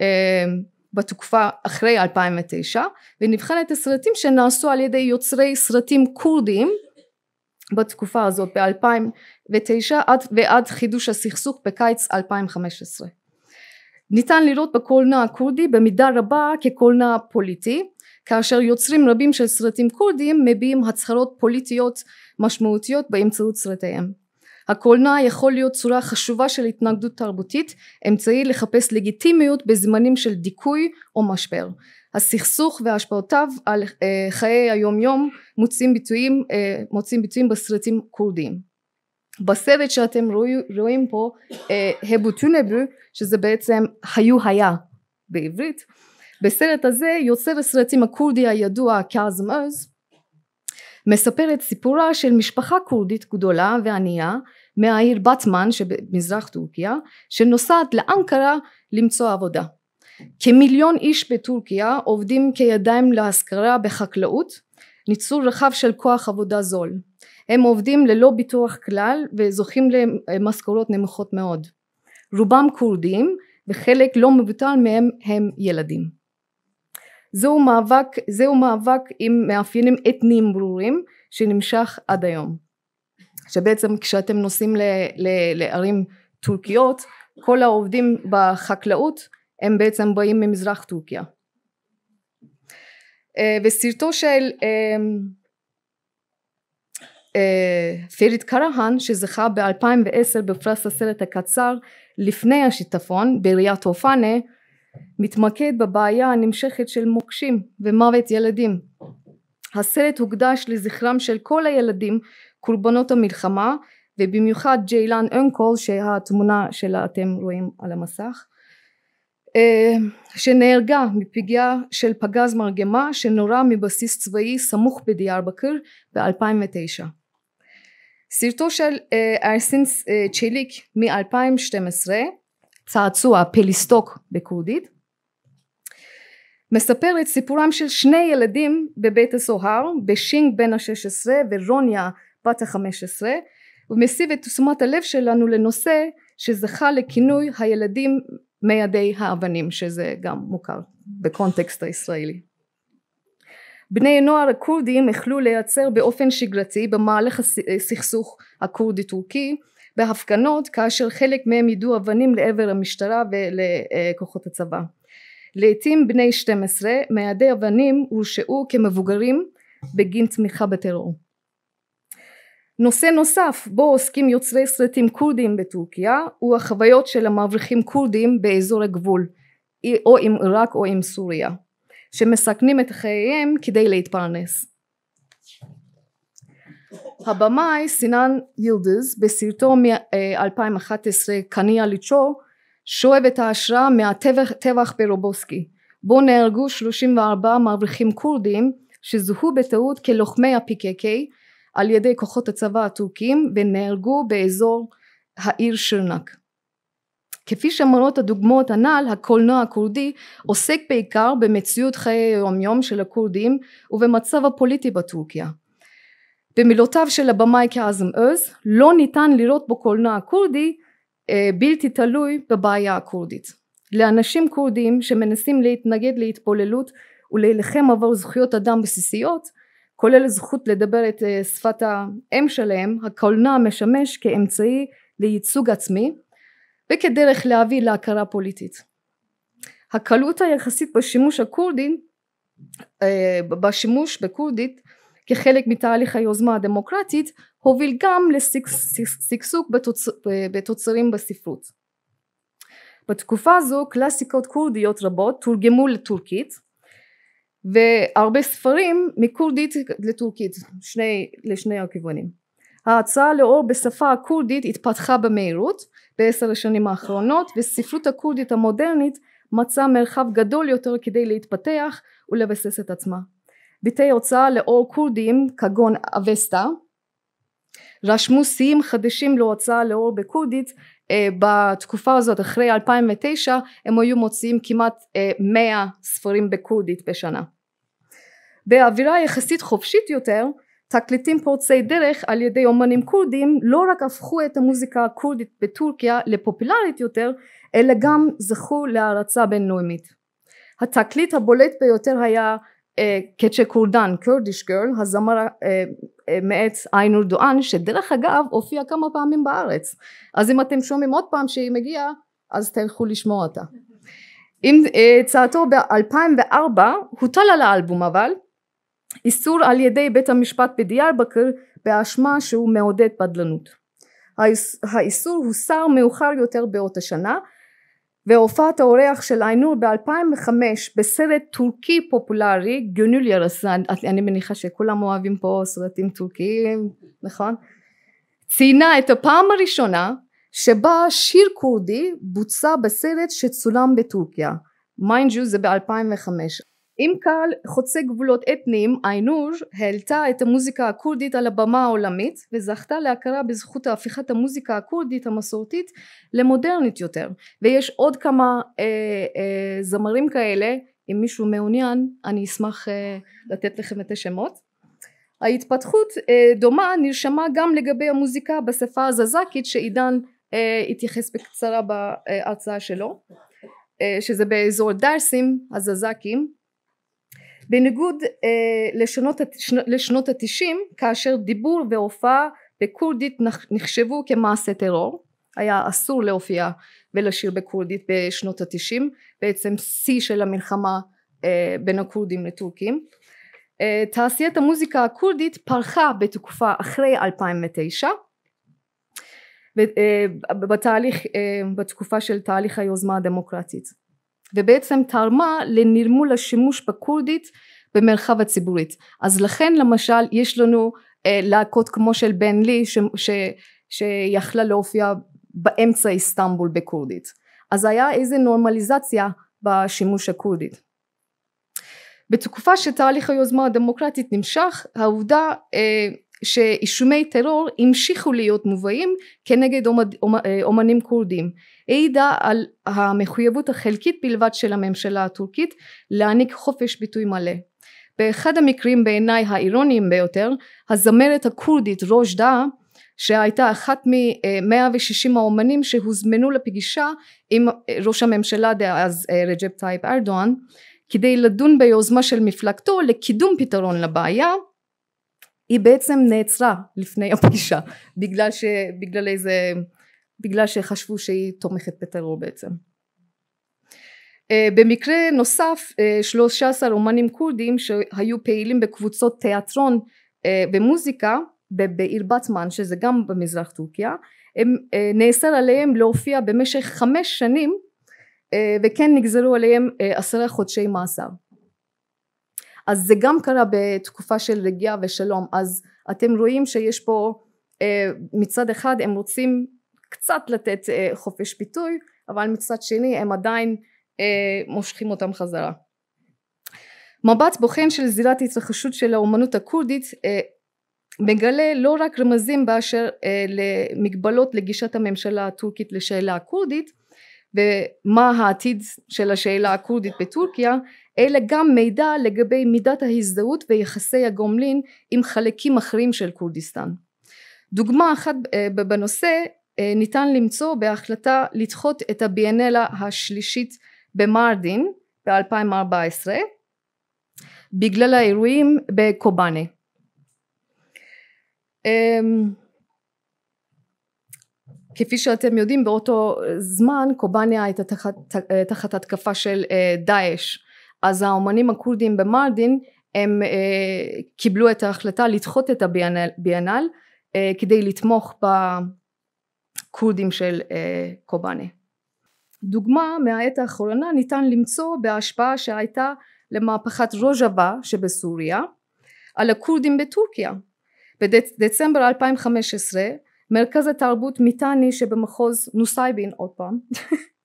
אה, בתקופה אחרי 2009 ונבחן את הסרטים שנעשו על ידי יוצרי סרטים כורדים בתקופה הזאת ב-2009 עד, ועד חידוש הסכסוך בקיץ 2015. ניתן לראות בקולנוע הכורדי במידה רבה כקולנוע פוליטי כאשר יוצרים רבים של סרטים כורדים מביעים הצהרות פוליטיות משמעותיות באמצעות סרטיהם. הקולנוע יכול להיות צורה חשובה של התנגדות תרבותית, אמצעי לחפש לגיטימיות בזמנים של דיכוי או משבר. הסכסוך והשפעותיו על אה, חיי היומיום מוצאים ביטויים, אה, מוצאים ביטויים בסרטים כורדים. בסרט שאתם רואים, רואים פה, הבוטונבו, אה, שזה בעצם היו היה בעברית, בסרט הזה יוצר הסרטים הכורדי הידוע קאזם עוז מספר את סיפורה של משפחה כורדית גדולה וענייה מהעיר בטמן שבמזרח טורקיה שנוסעת לאנקרה למצוא עבודה. כמיליון איש בטורקיה עובדים כידיים להשכרה בחקלאות ניצול רחב של כוח עבודה זול הם עובדים ללא ביטוח כלל וזוכים למשכורות נמוכות מאוד רובם כורדים וחלק לא מבוטל מהם הם ילדים זהו מאבק, זהו מאבק עם מאפיינים אתניים ברורים שנמשך עד היום. שבעצם כשאתם נוסעים ל, ל, לערים טורקיות כל העובדים בחקלאות הם בעצם באים ממזרח טורקיה. אה, וסרטו של אה, אה, פריד קרהן שזכה ב-2010 בפרס הסרט הקצר לפני השיטפון בעיריית אופנה מתמקד בבעיה הנמשכת של מוקשים ומוות ילדים. הסרט הוקדש לזכרם של כל הילדים קורבנות המלחמה ובמיוחד ג'יילן אונקול שהתמונה שלה אתם רואים על המסך אה, שנהרגה מפגיעה של פגז מרגמה שנורה מבסיס צבאי סמוך בקר ב-2009. סרטו של אה, ארסינס אה, צ'יליק מ-2012 צעצוע פליסטוק בכורדית מספר את סיפורם של שני ילדים בבית הסוהר בשינג בן ה-16 ורוניה בת ה-15 ומסיב את תשומת הלב שלנו לנושא שזכה לכינוי הילדים מידי האבנים שזה גם מוכר בקונטקסט הישראלי. בני נוער הכורדים החלו להיעצר באופן שגרתי במהלך הסכסוך הכורדי טורקי בהפגנות כאשר חלק מהם יידו אבנים לעבר המשטרה ולכוחות הצבא לעתים בני 12 מיידי אבנים הורשעו כמבוגרים בגין תמיכה בטרור נושא נוסף בו עוסקים יוצרי סרטים כורדים בטורקיה הוא החוויות של המבריחים כורדים באזור הגבול או עם עיראק או עם סוריה שמסכנים את חייהם כדי להתפרנס הבמאי סינן יילדז בסרטו מ-2011 קניה ליצ'ו שואב את ההשראה מהטבח ברובוסקי בו נהרגו 34 מבריחים כורדים שזוהו בטעות כלוחמי ה-PKK על ידי כוחות הצבא הטורקים ונהרגו באזור העיר שרנק כפי שמראות הדוגמאות הנ"ל הקולנוע הכורדי עוסק בעיקר במציאות חיי היום יום של הכורדים ובמצב הפוליטי בטורקיה במילותיו של הבמאי כעזם עוז לא ניתן לראות בקולנוע הכורדי אה, בלתי תלוי בבעיה הכורדית. לאנשים כורדים שמנסים להתנגד להתפוללות ולהילחם עבור זכויות אדם בסיסיות כולל הזכות לדבר את אה, שפת האם שלהם הקולנוע משמש כאמצעי לייצוג עצמי וכדרך להביא להכרה פוליטית. הקלות היחסית בשימוש הכורדי אה, בשימוש בכורדית כחלק מתהליך היוזמה הדמוקרטית הוביל גם לשגשוג בתוצ... בתוצרים בספרות. בתקופה זו קלאסיקות כורדיות רבות תורגמו לטורקית והרבה ספרים מכורדית לטורקית שני, לשני הכיוונים. ההצעה לאור בשפה הכורדית התפתחה במהירות בעשר השנים האחרונות וספרות הכורדית המודרנית מצאה מרחב גדול יותר כדי להתפתח ולבסס את עצמה בתי הוצאה לאור כורדים כגון אבסטה רשמו שיאים חדשים להוצאה לאור בכורדית אה, בתקופה הזאת אחרי 2009 הם היו מוציאים כמעט 100 אה, ספרים בכורדית בשנה. באווירה יחסית חופשית יותר תקליטים פורצי דרך על ידי אומנים כורדים לא רק הפכו את המוזיקה הכורדית בטורקיה לפופולרית יותר אלא גם זכו להערצה בינלאומית. התקליט הבולט ביותר היה קצ'ה קורדן, קורדיש גרל, הזמר אה, אה, מאת איינור דואן, שדרך אגב הופיע כמה פעמים בארץ. אז אם אתם שומעים עוד פעם שהיא מגיעה, אז תלכו לשמוע אותה. עם צעתו ב-2004, הוטל על האלבום אבל, איסור על ידי בית המשפט בדיארבקר באשמה שהוא מעודד בדלנות. האיסור הוסר מאוחר יותר באותה שנה והופעת האורח של איינור ב-2005 בסרט טורקי פופולרי גונול ירסה אני מניחה שכולם אוהבים פה סרטים טורקיים נכון? ציינה את הפעם הראשונה שבה שיר כורדי בוצע בסרט שצולם בטורקיה מיינד יו זה ב-2005 אם קהל חוצה גבולות אתניים איינור העלתה את המוזיקה הכורדית על הבמה העולמית וזכתה להכרה בזכות הפיכת המוזיקה הכורדית המסורתית למודרנית יותר ויש עוד כמה אה, אה, זמרים כאלה אם מישהו מעוניין אני אשמח אה, לתת לכם את השמות ההתפתחות אה, דומה נרשמה גם לגבי המוזיקה בשפה הזזקית שעידן אה, התייחס בקצרה בהרצאה שלו אה, שזה באזור דרסים הזזקים בניגוד אה, לשנות, לשנות התשעים כאשר דיבור והופעה בכורדית נחשבו כמעשה טרור היה אסור להופיע ולשיר בכורדית בשנות התשעים בעצם שיא של המלחמה אה, בין הכורדים לטורקים אה, תעשיית המוזיקה הכורדית פרחה בתקופה אחרי 2009 ו, אה, בתהליך, אה, בתקופה של תהליך היוזמה הדמוקרטית ובעצם תרמה לנרמול השימוש בכורדית במרחב הציבורית. אז לכן למשל יש לנו אה, להקות כמו של בן לי ש, ש, שיכלה להופיע באמצע איסטנבול בכורדית. אז היה איזה נורמליזציה בשימוש הכורדית. בתקופה שתהליך היוזמה הדמוקרטית נמשך העובדה אה, שאישומי טרור המשיכו להיות מובאים כנגד אה, אומנים כורדים העידה על המחויבות החלקית בלבד של הממשלה הטורקית להעניק חופש ביטוי מלא. באחד המקרים בעיניי האירוניים ביותר הזמרת הכורדית רוז'דה שהייתה אחת מ-160 האומנים שהוזמנו לפגישה עם ראש הממשלה דאז אה, רג'פ טייפ ארדואן כדי לדון ביוזמה של מפלגתו לקידום פתרון לבעיה היא בעצם נעצרה לפני הפגישה בגלל, ש... בגלל איזה בגלל שחשבו שהיא תומכת בטרור בעצם. אה, במקרה נוסף 13 אה, אומנים כורדים שהיו פעילים בקבוצות תיאטרון אה, ומוזיקה בעיר בטמן שזה גם במזרח טורקיה הם נאסר עליהם להופיע במשך חמש שנים וכן נגזרו עליהם עשרה חודשי מאסר אז זה גם קרה בתקופה של רגיעה ושלום אז אתם רואים שיש פה מצד אחד הם רוצים קצת לתת אה, חופש ביטוי אבל מצד שני הם עדיין אה, מושכים אותם חזרה. מבט בוחן של זירת התרחשות של האומנות הכורדית אה, מגלה לא רק רמזים באשר למגבלות לגישת הממשלה הטורקית לשאלה הכורדית ומה העתיד של השאלה הכורדית בטורקיה אלא גם מידע לגבי מידת ההזדהות ויחסי הגומלין עם חלקים אחרים של כורדיסטן. דוגמה אחת בנושא אה, ניתן למצוא בהחלטה לדחות את הביאנלה השלישית במרדין ב-2014 בגלל האירועים בקובאנה. אמ, כפי שאתם יודעים באותו זמן קובאנה הייתה תחת, תחת התקפה של אה, דאעש אז האומנים הכורדים במרדין הם אה, קיבלו את ההחלטה לדחות את הביאנל כדי לתמוך ב... כורדים של אה, קובאנה. דוגמה מהעת האחרונה ניתן למצוא בהשפעה שהייתה למהפכת רוז'בה שבסוריה על הכורדים בטורקיה. בדצמבר 2015 מרכז התרבות מיטני שבמחוז נוסייבין עוד פעם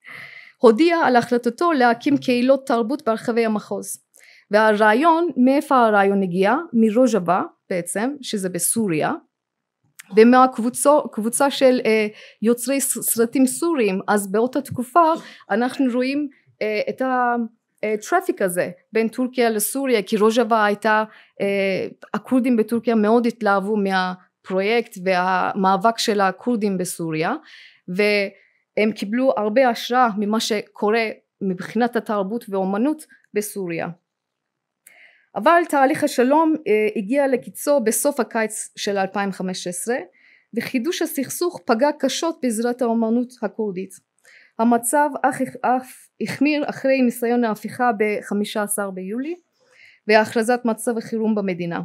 הודיע על החלטתו להקים קהילות תרבות ברחבי המחוז והרעיון מאיפה הרעיון הגיע? מרוז'בה בעצם שזה בסוריה ומהקבוצה של אה, יוצרי סרטים סוריים אז באותה תקופה אנחנו רואים אה, את ה... הטראפיק אה, הזה בין טורקיה לסוריה כי רוז'בה הייתה הכורדים בטורקיה מאוד התלהבו מהפרויקט והמאבק של הכורדים בסוריה והם קיבלו הרבה השראה ממה שקורה מבחינת התרבות והאומנות בסוריה אבל תהליך השלום אה, הגיע לקיצו בסוף הקיץ של 2015 וחידוש הסכסוך פגע קשות בעזרת האומנות הכורדית. המצב אך, אף החמיר אחרי ניסיון ההפיכה ב-15 ביולי והכרזת מצב החירום במדינה.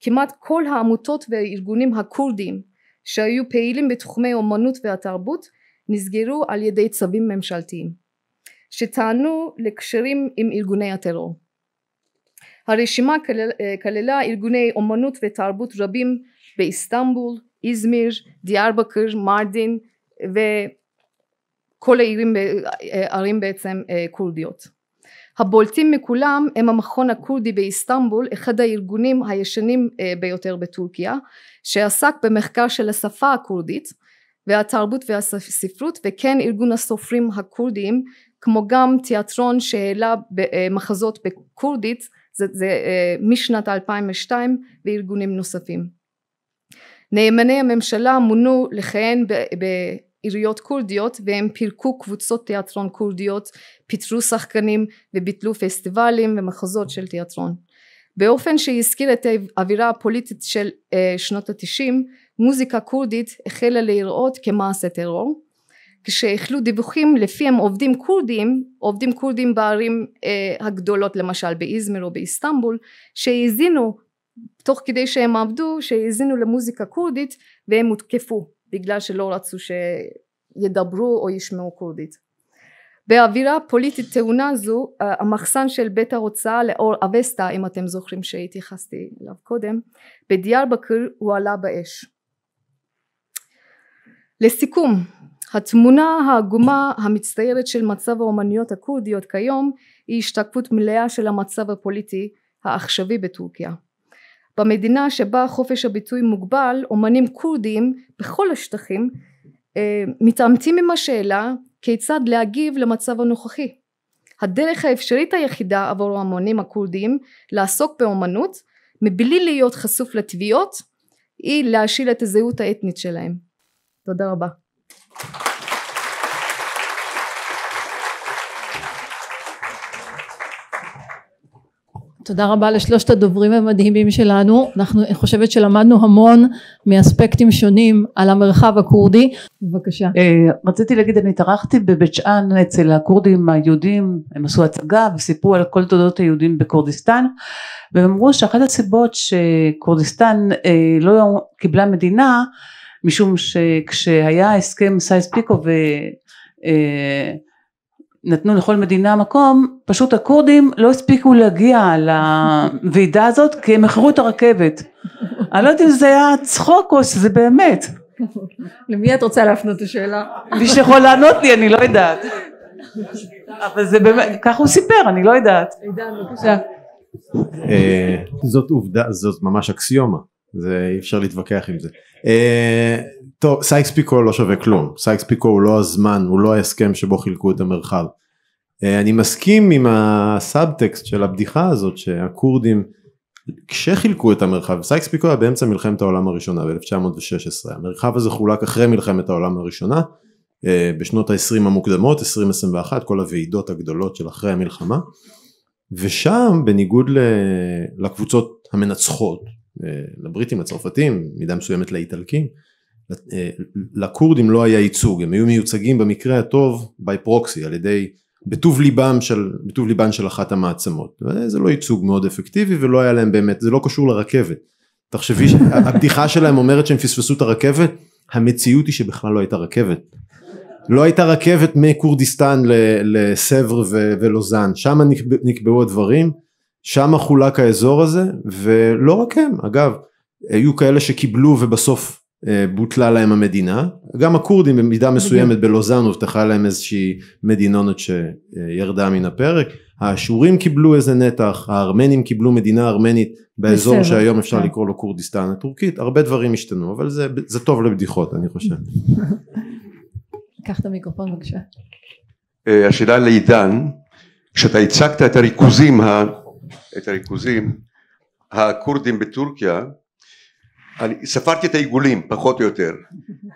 כמעט כל העמותות והארגונים הכורדים שהיו פעילים בתחומי אומנות והתרבות נסגרו על ידי צווים ממשלתיים שטענו לקשרים עם ארגוני הטרור הרשימה אה, כללה ארגוני אומנות ותרבות רבים באיסטנבול, איזמיר, דיארבקר, מרדין וכל Mardin ve העירים, אה, ערים בעצם אה, כורדיות. הבולטים מכולם הם המכון הכורדי באיסטנבול, אחד הארגונים הישנים ביותר בטורקיה, שעסק במחקר של השפה הכורדית והתרבות והספרות, וכן ארגון הסופרים הכורדים, כמו גם תיאטרון שהעלה מחזות בכורדית זה, זה אה, משנת 2002 וארגונים נוספים. נאמני הממשלה מונו לכהן בעיריות כורדיות והם פירקו קבוצות תיאטרון כורדיות, פיטרו שחקנים וביטלו פסטיבלים ומחוזות של תיאטרון. באופן שהזכיר את האווירה הפוליטית של אה, שנות התשעים מוזיקה כורדית החלה להיראות כמעשה טרור כשהחלו דיווחים לפיהם עובדים כורדים עובדים כורדים בערים אה, הגדולות למשל באיזמיר או באיסטנבול שהאזינו תוך כדי שהם עבדו שהאזינו למוזיקה כורדית והם הותקפו בגלל שלא רצו שידברו או ישמעו כורדית באווירה פוליטית טעונה זו אה, המחסן של בית ההוצאה לאור אבסטה אם אתם זוכרים שהתייחסתי אליו קודם הוא עלה באש לסיכום התמונה העגומה המצטיירת של מצב האומניות הכורדיות כיום היא השתקפות מלאה של המצב הפוליטי העכשווי בטורקיה. במדינה שבה חופש הביטוי מוגבל אומנים כורדים בכל השטחים אה, מתעמתים עם השאלה כיצד להגיב למצב הנוכחי. הדרך האפשרית היחידה עבור האומנים הכורדים לעסוק באומנות מבלי להיות חשוף לתביעות היא להשאיל את הזהות האתנית שלהם. תודה רבה. תודה רבה לשלושת הדוברים המדהימים שלנו. אנחנו, אני חושבת שלמדנו המון מאספקטים שונים על המרחב הכורדי. בבקשה. אה, רציתי להגיד, אני התארחתי בבית שאן אצל הכורדים היהודים, הם עשו הצגה וסיפרו על כל תולדות היהודים בכורדיסטן, והם אמרו שאחת הסיבות שכורדיסטן אה, לא קיבלה מדינה משום שכשהיה הסכם סייס פיקו ונתנו אה, לכל מדינה מקום, פשוט הכורדים לא הספיקו להגיע לוועידה הזאת כי הם מכרו את הרכבת. אני לא יודעת אם זה היה צחוק או שזה באמת. למי את רוצה להפנות את השאלה? מי שיכול לענות לי אני לא יודעת. אבל זה באמת, ככה הוא סיפר, אני לא יודעת. עידן, בבקשה. אה, אה, זאת עובדה, זאת ממש אקסיומה, זה אי אפשר להתווכח עם זה. אה, טוב, סייקס פיקו לא שווה כלום, סייקס פיקו הוא לא הזמן, הוא לא ההסכם שבו חילקו את המרחב. אה, אני מסכים עם הסאבטקסט של הבדיחה הזאת שהכורדים כשחילקו את המרחב, סייקס פיקו היה באמצע מלחמת העולם הראשונה ב-1916, המרחב הזה חולק אחרי מלחמת העולם הראשונה, אה, בשנות ה-20 המוקדמות, 2021, כל הוועידות הגדולות של אחרי המלחמה, ושם בניגוד לקבוצות המנצחות אה, לבריטים, לצרפתים, מידה מסוימת לאיטלקים, אה, לכורדים לא היה ייצוג, הם היו מיוצגים במקרה הטוב by proxy על ידי, בטוב ליבם של, בטוב ליבן של אחת המעצמות, זה לא ייצוג מאוד אפקטיבי ולא היה להם באמת, זה לא קשור לרכבת, תחשבי, הבדיחה שלהם אומרת שהם פספסו את הרכבת, המציאות היא שבכלל לא הייתה רכבת, לא הייתה רכבת מכורדיסטן לסבר ולוזאן, שם נקבעו הדברים, שם חולק האזור הזה, ולא רק הם, אגב, היו כאלה שקיבלו ובסוף אה, בוטלה להם המדינה, גם הכורדים במידה מסוימת בלוזאן הובטחה להם איזושהי מדינונת שירדה מן הפרק, האשורים קיבלו איזה נתח, הארמנים קיבלו מדינה ארמנית באזור בסדר, שהיום אפשר כן. לקרוא לו כורדיסטן הטורקית, הרבה דברים השתנו, אבל זה, זה טוב לבדיחות אני חושב. קח את המיקרופון בבקשה. אה, השאלה לעידן, כשאתה הצגת את הריכוזים את הריכוזים הכורדים בטורקיה אני ספרתי את העיגולים פחות או יותר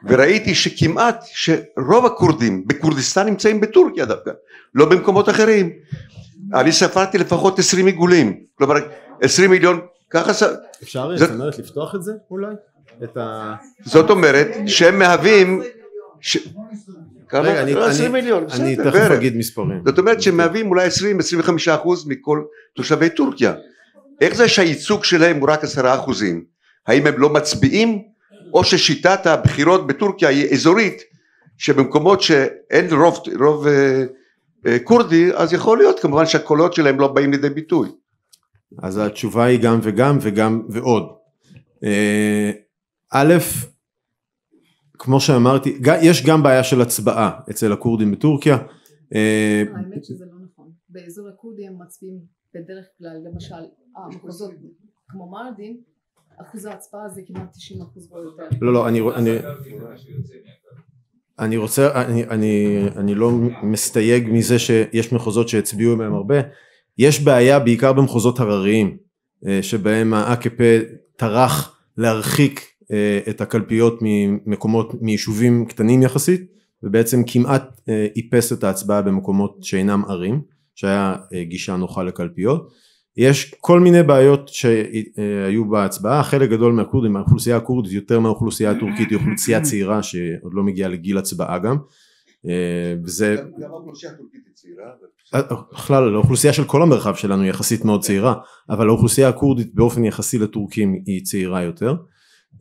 וראיתי שכמעט שרוב הכורדים בכורדיסטן נמצאים בטורקיה דווקא לא במקומות אחרים אני ספרתי לפחות עשרים עיגולים כלומר עשרים מיליון ככה ס... אפשר זאת אומרת לפתוח את זה אולי? את ה... זאת אומרת שהם מהווים ש... כמה? אני, 20 לא, מיליון, בסדר. אני תכף אגיד מספרים. זאת אומרת שמהווים אולי 20-25 אחוז מכל תושבי טורקיה. איך זה שהייצוג שלהם הוא רק 10 אחוזים? האם הם לא מצביעים? או ששיטת הבחירות בטורקיה היא אזורית, שבמקומות שאין רוב, רוב אה, אה, כורדי, אז יכול להיות כמובן שהקולות שלהם לא באים לידי ביטוי. אז התשובה היא גם וגם וגם ועוד. אה, א', כמו שאמרתי, יש גם בעיה של הצבעה אצל הכורדים בטורקיה. אה, האמת שזה לא נכון. באזור הכורדים הם מצביעים בדרך כלל, למשל, המחוזות כמו מרדין, אחוז ההצבעה זה כמעט 90 אחוז או לא, לא, אני... אני רוצה, אני, אני, אני לא מסתייג מזה שיש מחוזות שהצביעו מהם הרבה, יש בעיה בעיקר במחוזות הרריים אה, שבהם ה טרח להרחיק אה, את הקלפיות ממקומות, מיישובים קטנים יחסית, ובעצם כמעט אה, איפס את ההצבעה במקומות שאינם ערים, שהיה אה, גישה נוחה לקלפיות. יש כל מיני בעיות שהיו בהצבעה, חלק גדול מהכורדים, האוכלוסייה הכורדית יותר מהאוכלוסייה הטורקית היא אוכלוסייה צעירה שעוד לא מגיעה לגיל הצבעה גם. וזה... בכלל, האוכלוסייה של כל המרחב שלנו יחסית מאוד כן. צעירה, אבל האוכלוסייה הכורדית באופן יחסי לטורקים היא צעירה יותר.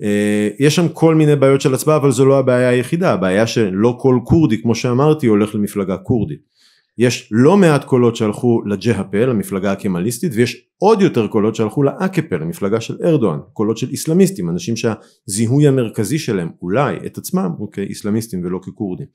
אה, יש שם כל מיני בעיות של הצבעה אבל זו לא הבעיה היחידה הבעיה שלא כל כורדי כמו שאמרתי הולך למפלגה כורדית יש לא מעט קולות שהלכו לג'הפה למפלגה הקמליסטית ויש עוד יותר קולות שהלכו לאקפה למפלגה של ארדואן קולות של איסלאמיסטים אנשים שהזיהוי המרכזי שלהם אולי את עצמם הוא כאיסלאמיסטים ולא ככורדים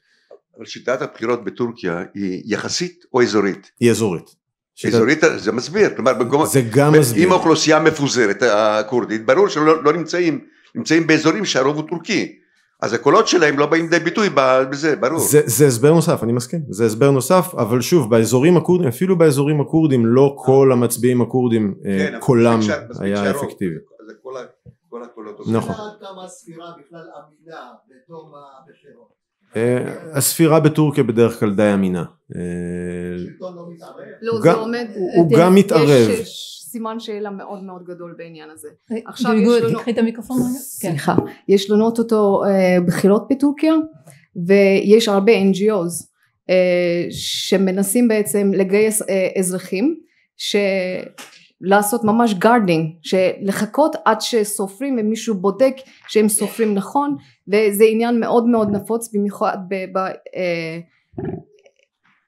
אבל שיטת הבחירות בטורקיה היא יחסית או אזורית? היא אזורית שיטת... אזורית זה מסביר, כלומר במקום, זה גם מסביר, אם האוכלוסייה מפוזרת הכורדית ברור שלא לא נמצאים נמצאים באזורים שהרוב הוא טורקי. אז הקולות שלהם לא באים לידי ביטוי בזה, ברור. זה, זה הסבר נוסף, אני מסכים. זה הסבר נוסף, אבל שוב, באזורים הכורדים, אפילו באזורים הכורדים, לא כל המצביעים הכורדים, אה, כן, קולם היה שרוב. אפקטיבי. נכון. אה, הספירה בטורקיה בדרך כלל די אמינה. אה, השלטון לא מתערב? לא, זה עומד... הוא גם מתערב. סימן שאלה מאוד מאוד גדול בעניין הזה. אה, עכשיו יש לנו... כן. סליחה. יש לנו אותו אה, בחירות בטורקיה ויש הרבה NGOs אה, שמנסים בעצם לגייס אזרחים לעשות ממש גארדינג, לחכות עד שסופרים ומישהו בודק שהם סופרים נכון וזה עניין מאוד מאוד נפוץ במיוחד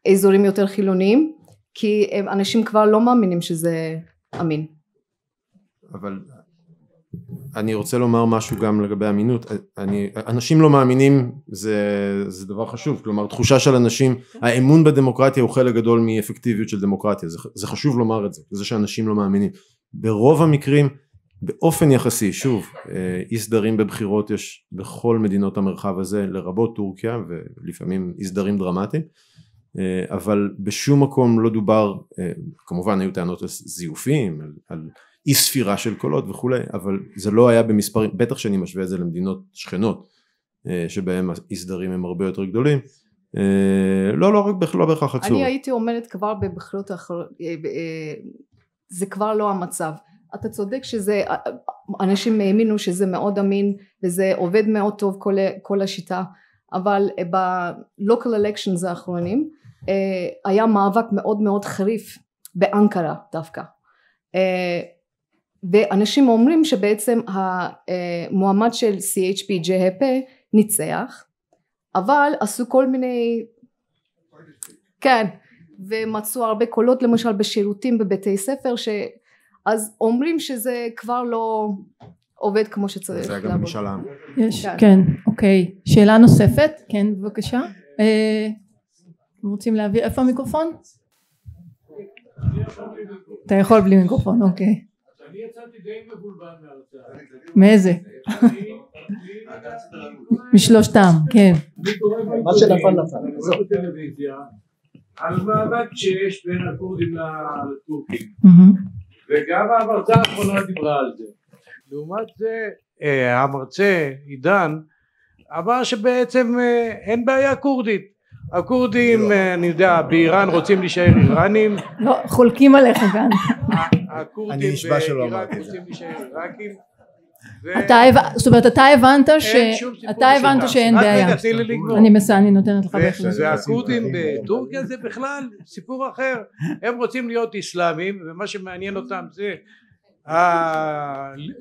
באזורים יותר חילוניים כי אנשים כבר לא מאמינים שזה אמין. אבל אני רוצה לומר משהו גם לגבי אמינות, אני, אנשים לא מאמינים זה, זה דבר חשוב, כלומר תחושה של אנשים, האמון בדמוקרטיה הוא חלק גדול מאפקטיביות של דמוקרטיה, זה, זה חשוב לומר את זה, זה שאנשים לא מאמינים, ברוב המקרים באופן יחסי, שוב, אה, אי סדרים בבחירות יש בכל מדינות המרחב הזה, לרבות טורקיה ולפעמים אי סדרים דרמטיים אה, אבל בשום מקום לא דובר, אה, כמובן היו טענות על זיופים, על, על אי ספירה של קולות וכולי, אבל זה לא היה במספרים, בטח שאני משווה את זה למדינות שכנות, אה, שבהם האי סדרים הם הרבה יותר גדולים, לא, לא, לא בהכרח עצור. אני הייתי אומרת כבר בבחירות האחרונות, זה כבר לא המצב. אתה צודק שזה, אנשים האמינו שזה מאוד אמין וזה עובד מאוד טוב כל, כל השיטה, אבל ב-local elections האחרונים אה, היה מאבק מאוד מאוד חריף באנקרה דווקא אה, ואנשים אומרים שבעצם המועמד אה, של CHP JHP ניצח אבל עשו כל מיני כן ומצאו הרבה קולות למשל בשירותים בבתי ספר ש... אז אומרים שזה כבר לא עובד כמו שצריך לעבוד. זה גם במשאל העם. יש, כן. כן, אוקיי. שאלה נוספת? כן, בבקשה. רוצים להעביר, איפה המיקרופון? אתה יכול בלי מיקרופון, אוקיי. אני יצאתי די מבולבן מההרצאה. מאיזה? משלושתם, כן. מה שנפל נפל. על מאבק שיש בין הכורדים לטורקים. וגם המרצה האחרונה דיברה על זה. לעומת זה, אה, המרצה, עידן, אמר שבעצם אה, אין בעיה כורדית. הכורדים, אה, אני יודע, באיראן רוצים להישאר איראנים. לא, חולקים עליך גם. הכורדים בעיראק רוצים להישאר עיראקים. זאת אומרת אתה הבנת שאין בעיה. רק רגע תני לי לגמור. אני מסיים, אני נותנת לך בהחלט. והכורדים בטורקיה זה בכלל סיפור אחר. הם רוצים להיות איסלאמים ומה שמעניין אותם זה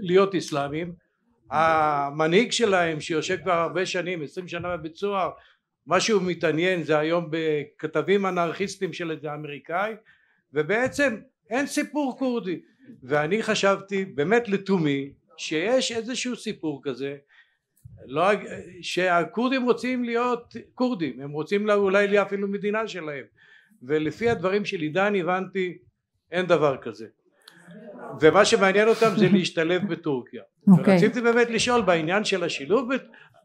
להיות איסלאמים. המנהיג שלהם שיושב כבר הרבה שנים, עשרים שנה בבית סוהר מה שהוא מתעניין זה היום בכתבים אנרכיסטים של איזה אמריקאי ובעצם אין סיפור כורדי ואני חשבתי באמת לתומי שיש איזשהו סיפור כזה לא, שהכורדים רוצים להיות כורדים הם רוצים לה, אולי להיות אפילו מדינה שלהם ולפי הדברים של עידן הבנתי אין דבר כזה ומה שמעניין אותם זה להשתלב בטורקיה okay. אוקיי. ורציתי באמת לשאול בעניין של השילוב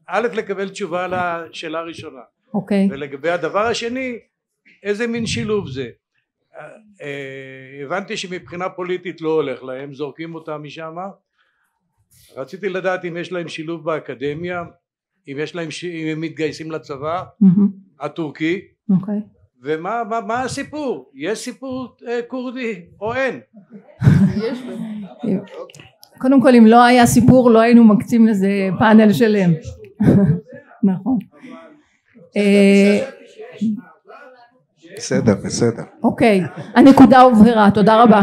א' לקבל תשובה לשאלה הראשונה אוקיי. Okay. ולגבי הדבר השני, איזה מין שילוב זה? אה, הבנתי שמבחינה פוליטית לא הולך להם, זורקים אותם משם. רציתי לדעת אם יש להם שילוב באקדמיה, אם, יש להם, ש... אם הם מתגייסים לצבא mm-hmm. הטורקי. אוקיי. Okay. ומה מה, מה הסיפור? יש סיפור אה, כורדי או אין? קודם כל אם לא היה סיפור לא היינו מקצים לזה פאנל שלם. נכון. בסדר, בסדר. אוקיי, הנקודה הובהרה, תודה רבה.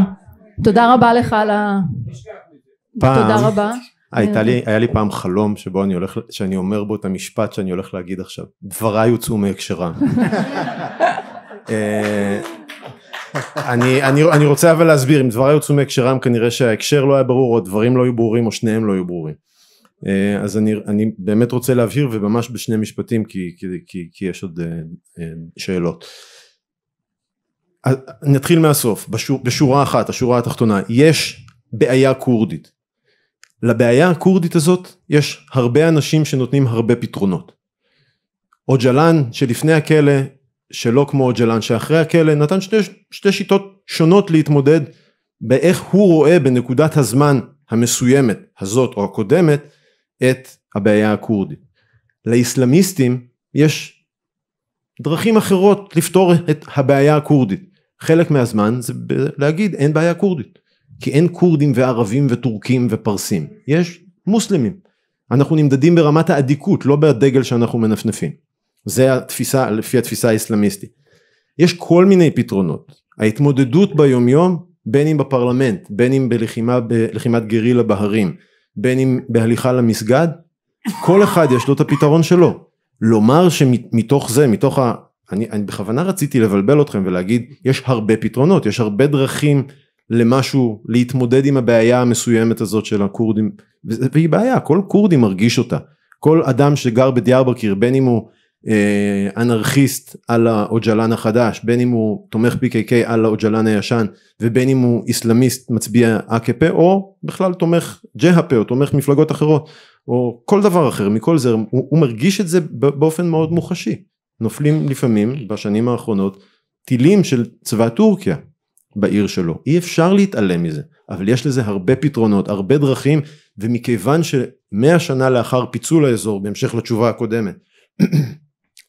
תודה רבה לך על ה... תודה רבה. הייתה לי, אה. היה לי פעם חלום שבו אני הולך, שאני אומר בו את המשפט שאני הולך להגיד עכשיו. דבריי הוצאו מהקשרם. אה, אני, אני, אני רוצה אבל להסביר, אם דבריי הוצאו מהקשרם כנראה שההקשר לא היה ברור, או הדברים לא היו ברורים, או שניהם לא היו ברורים. אה, אז אני, אני באמת רוצה להבהיר וממש בשני משפטים כי, כי, כי יש עוד אה, אה, שאלות. נתחיל מהסוף, בשור, בשורה אחת, השורה התחתונה, יש בעיה כורדית. לבעיה הכורדית הזאת יש הרבה אנשים שנותנים הרבה פתרונות. אוג'לן שלפני הכלא, שלא כמו אוג'לן שאחרי הכלא, נתן שתי, שתי שיטות שונות להתמודד באיך הוא רואה בנקודת הזמן המסוימת הזאת או הקודמת את הבעיה הכורדית. לאיסלאמיסטים יש דרכים אחרות לפתור את הבעיה הכורדית. חלק מהזמן זה להגיד אין בעיה כורדית, כי אין כורדים וערבים וטורקים ופרסים, יש מוסלמים. אנחנו נמדדים ברמת האדיקות, לא בדגל שאנחנו מנפנפים. זה התפיסה, לפי התפיסה האסלאמיסטית. יש כל מיני פתרונות. ההתמודדות ביומיום, בין אם בפרלמנט, בין אם בלחימה, בלחימת גרילה בהרים, בין אם בהליכה למסגד, כל אחד יש לו את הפתרון שלו. לומר שמתוך זה, מתוך ה... אני, אני בכוונה רציתי לבלבל אתכם ולהגיד, יש הרבה פתרונות, יש הרבה דרכים למשהו, להתמודד עם הבעיה המסוימת הזאת של הכורדים, והיא בעיה, כל כורדי מרגיש אותה. כל אדם שגר בדיארבקיר, בין אם הוא אה, אנרכיסט על האוג'לן החדש, בין אם הוא תומך PKK על האוג'לן הישן ובין אם הוא איסלאמיסט מצביע AKP או בכלל תומך ג'הפה או תומך מפלגות אחרות או כל דבר אחר מכל זה הוא, הוא מרגיש את זה באופן מאוד מוחשי. נופלים לפעמים בשנים האחרונות טילים של צבא טורקיה בעיר שלו, אי אפשר להתעלם מזה, אבל יש לזה הרבה פתרונות, הרבה דרכים ומכיוון שמאה שנה לאחר פיצול האזור בהמשך לתשובה הקודמת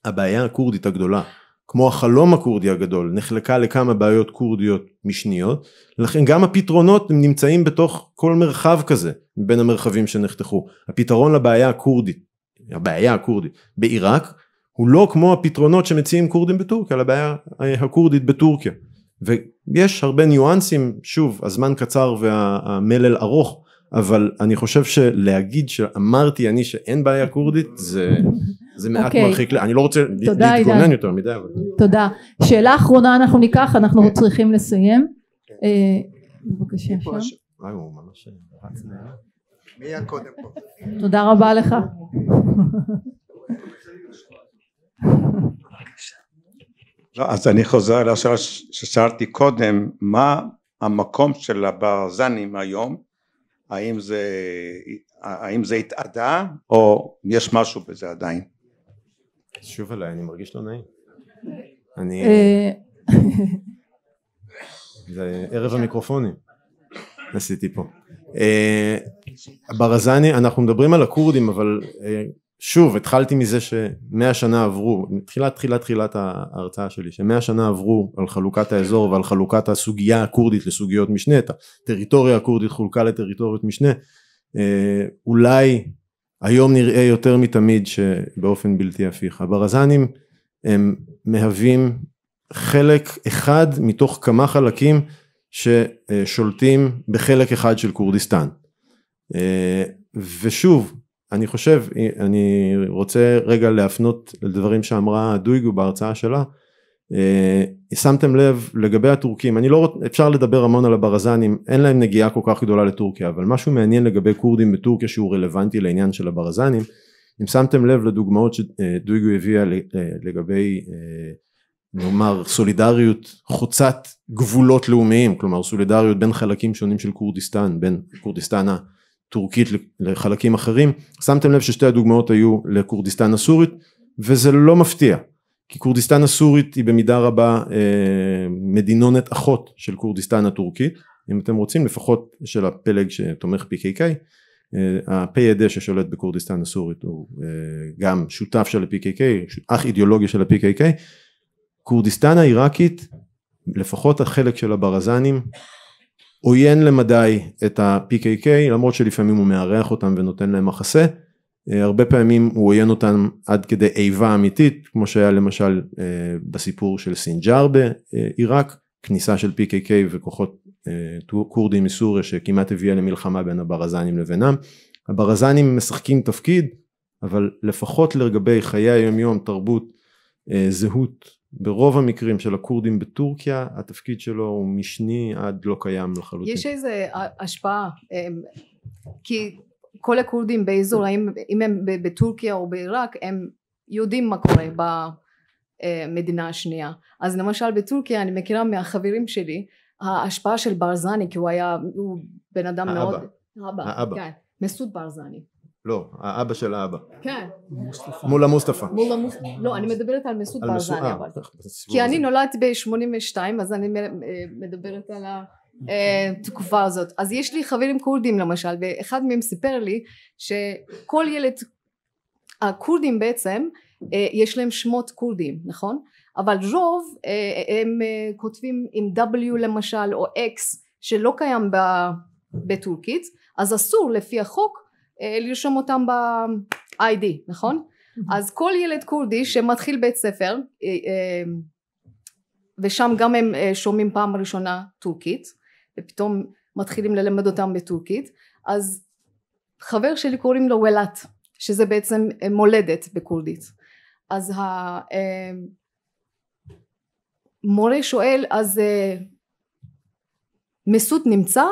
הבעיה הכורדית הגדולה, כמו החלום הכורדי הגדול, נחלקה לכמה בעיות כורדיות משניות, לכן גם הפתרונות נמצאים בתוך כל מרחב כזה, בין המרחבים שנחתכו. הפתרון לבעיה הכורדית, הבעיה הכורדית בעיראק, הוא לא כמו הפתרונות שמציעים כורדים בטורקיה, אלא הבעיה הכורדית בטורקיה. ויש הרבה ניואנסים, שוב, הזמן קצר והמלל ארוך, אבל אני חושב שלהגיד שאמרתי אני שאין בעיה כורדית זה, זה מעט okay. אוקיי. מרחיק, אני לא רוצה תודה, להתגונן עידן. יותר מדי. אבל... תודה. שאלה אחרונה אנחנו ניקח, אנחנו צריכים לסיים. אה, בבקשה. תודה רבה לך. לא, אז אני חוזר לשאלה ששאלתי קודם, מה המקום של הברזנים היום האם זה, האם זה התאדה או יש משהו בזה עדיין? שוב עליי, אני מרגיש לא נעים. אני... אה, זה ערב המיקרופונים, עשיתי פה. אה, ברזני, אנחנו מדברים על הכורדים, אבל אה, שוב, התחלתי מזה שמאה שנה עברו, תחילת תחילת תחילת ההרצאה שלי, שמאה שנה עברו על חלוקת האזור ועל חלוקת הסוגיה הכורדית לסוגיות משנה, את הטריטוריה הכורדית חולקה לטריטוריות משנה, אה, אולי היום נראה יותר מתמיד שבאופן בלתי הפיך. הברזנים הם מהווים חלק אחד מתוך כמה חלקים ששולטים בחלק אחד של כורדיסטן. אה, ושוב, אני חושב, אני רוצה רגע להפנות לדברים שאמרה דויגו בהרצאה שלה. אה, שמתם לב לגבי הטורקים, אני לא רוצה, אפשר לדבר המון על הברזנים, אין להם נגיעה כל כך גדולה לטורקיה, אבל משהו מעניין לגבי כורדים בטורקיה שהוא רלוונטי לעניין של הברזנים, אם שמתם לב לדוגמאות שדויגו הביאה אה, לגבי אה, נאמר סולידריות חוצת גבולות לאומיים, כלומר סולידריות בין חלקים שונים של כורדיסטן, בין כורדיסטן טורקית לחלקים אחרים. שמתם לב ששתי הדוגמאות היו לכורדיסטן הסורית, וזה לא מפתיע, כי כורדיסטן הסורית היא במידה רבה אה, מדינונת אחות של כורדיסטן הטורקית, אם אתם רוצים, לפחות של הפלג שתומך PKK. אה, הפיידה ששולט בכורדיסטן הסורית הוא אה, גם שותף של ה-PKK, אח אידיאולוגיה של ה-PKK. כורדיסטן העיראקית, לפחות החלק של הברזנים, עוין למדי את ה-PKK למרות שלפעמים הוא מארח אותם ונותן להם מחסה אה, הרבה פעמים הוא עוין אותם עד כדי איבה אמיתית כמו שהיה למשל אה, בסיפור של סינג'אר בעיראק כניסה של PKK וכוחות אה, כורדים מסוריה שכמעט הביאה למלחמה בין הברזנים לבינם הברזנים משחקים תפקיד אבל לפחות לגבי חיי היום יום, תרבות זהות ברוב המקרים של הכורדים בטורקיה התפקיד שלו הוא משני עד לא קיים לחלוטין. יש איזה אה, השפעה כי כל הכורדים באזור האם אם הם בטורקיה או בעיראק הם יודעים מה קורה במדינה אה, השנייה אז למשל בטורקיה אני מכירה מהחברים שלי ההשפעה של ברזני כי הוא היה הוא בן אדם האבא. מאוד האבא, האבא. כן, מסוד ברזני לא, האבא של האבא. כן. מול המוסטפה. מול המוסטפא. לא, אני מדברת על מסעוד ברזני אה, אבל. כי אני נולדתי ב-82, אז אני אה, מדברת על אה, התקופה הזאת. אז יש לי חברים כורדים למשל, ואחד מהם סיפר לי שכל ילד, הכורדים בעצם, יש להם שמות כורדים, נכון? אבל רוב הם כותבים עם W למשל, או X, שלא קיים בטורקית, אז אסור לפי החוק אה, לרשום אותם ב-ID, נכון? אז כל ילד כורדי שמתחיל בית ספר, אה, אה, ושם גם הם שומעים פעם ראשונה טורקית, ופתאום מתחילים ללמד אותם בטורקית, אז חבר שלי קוראים לו וולאט, שזה בעצם מולדת בכורדית. אז המורה שואל, אז מסות נמצא?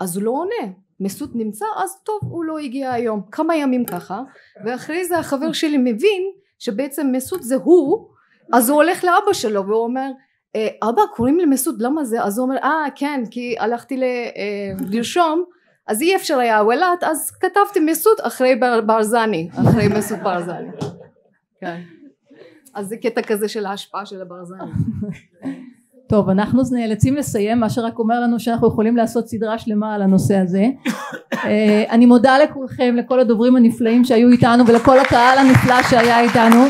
אז הוא לא עונה. מסות נמצא אז טוב הוא לא הגיע היום כמה ימים ככה ואחרי זה החבר שלי מבין שבעצם מסות זה הוא אז הוא הולך לאבא שלו והוא אומר אה, אבא קוראים לי מסות למה זה אז הוא אומר אה כן כי הלכתי אה, לרשום אז אי אפשר היה וולט אז כתבתי מסות אחרי בר, ברזני אחרי מסות ברזני כן. אז זה קטע כזה של ההשפעה של הברזני טוב אנחנו נאלצים לסיים מה שרק אומר לנו שאנחנו יכולים לעשות סדרה שלמה על הנושא הזה אה, אני מודה לכולכם לכל הדוברים הנפלאים שהיו איתנו ולכל הקהל הנפלא שהיה איתנו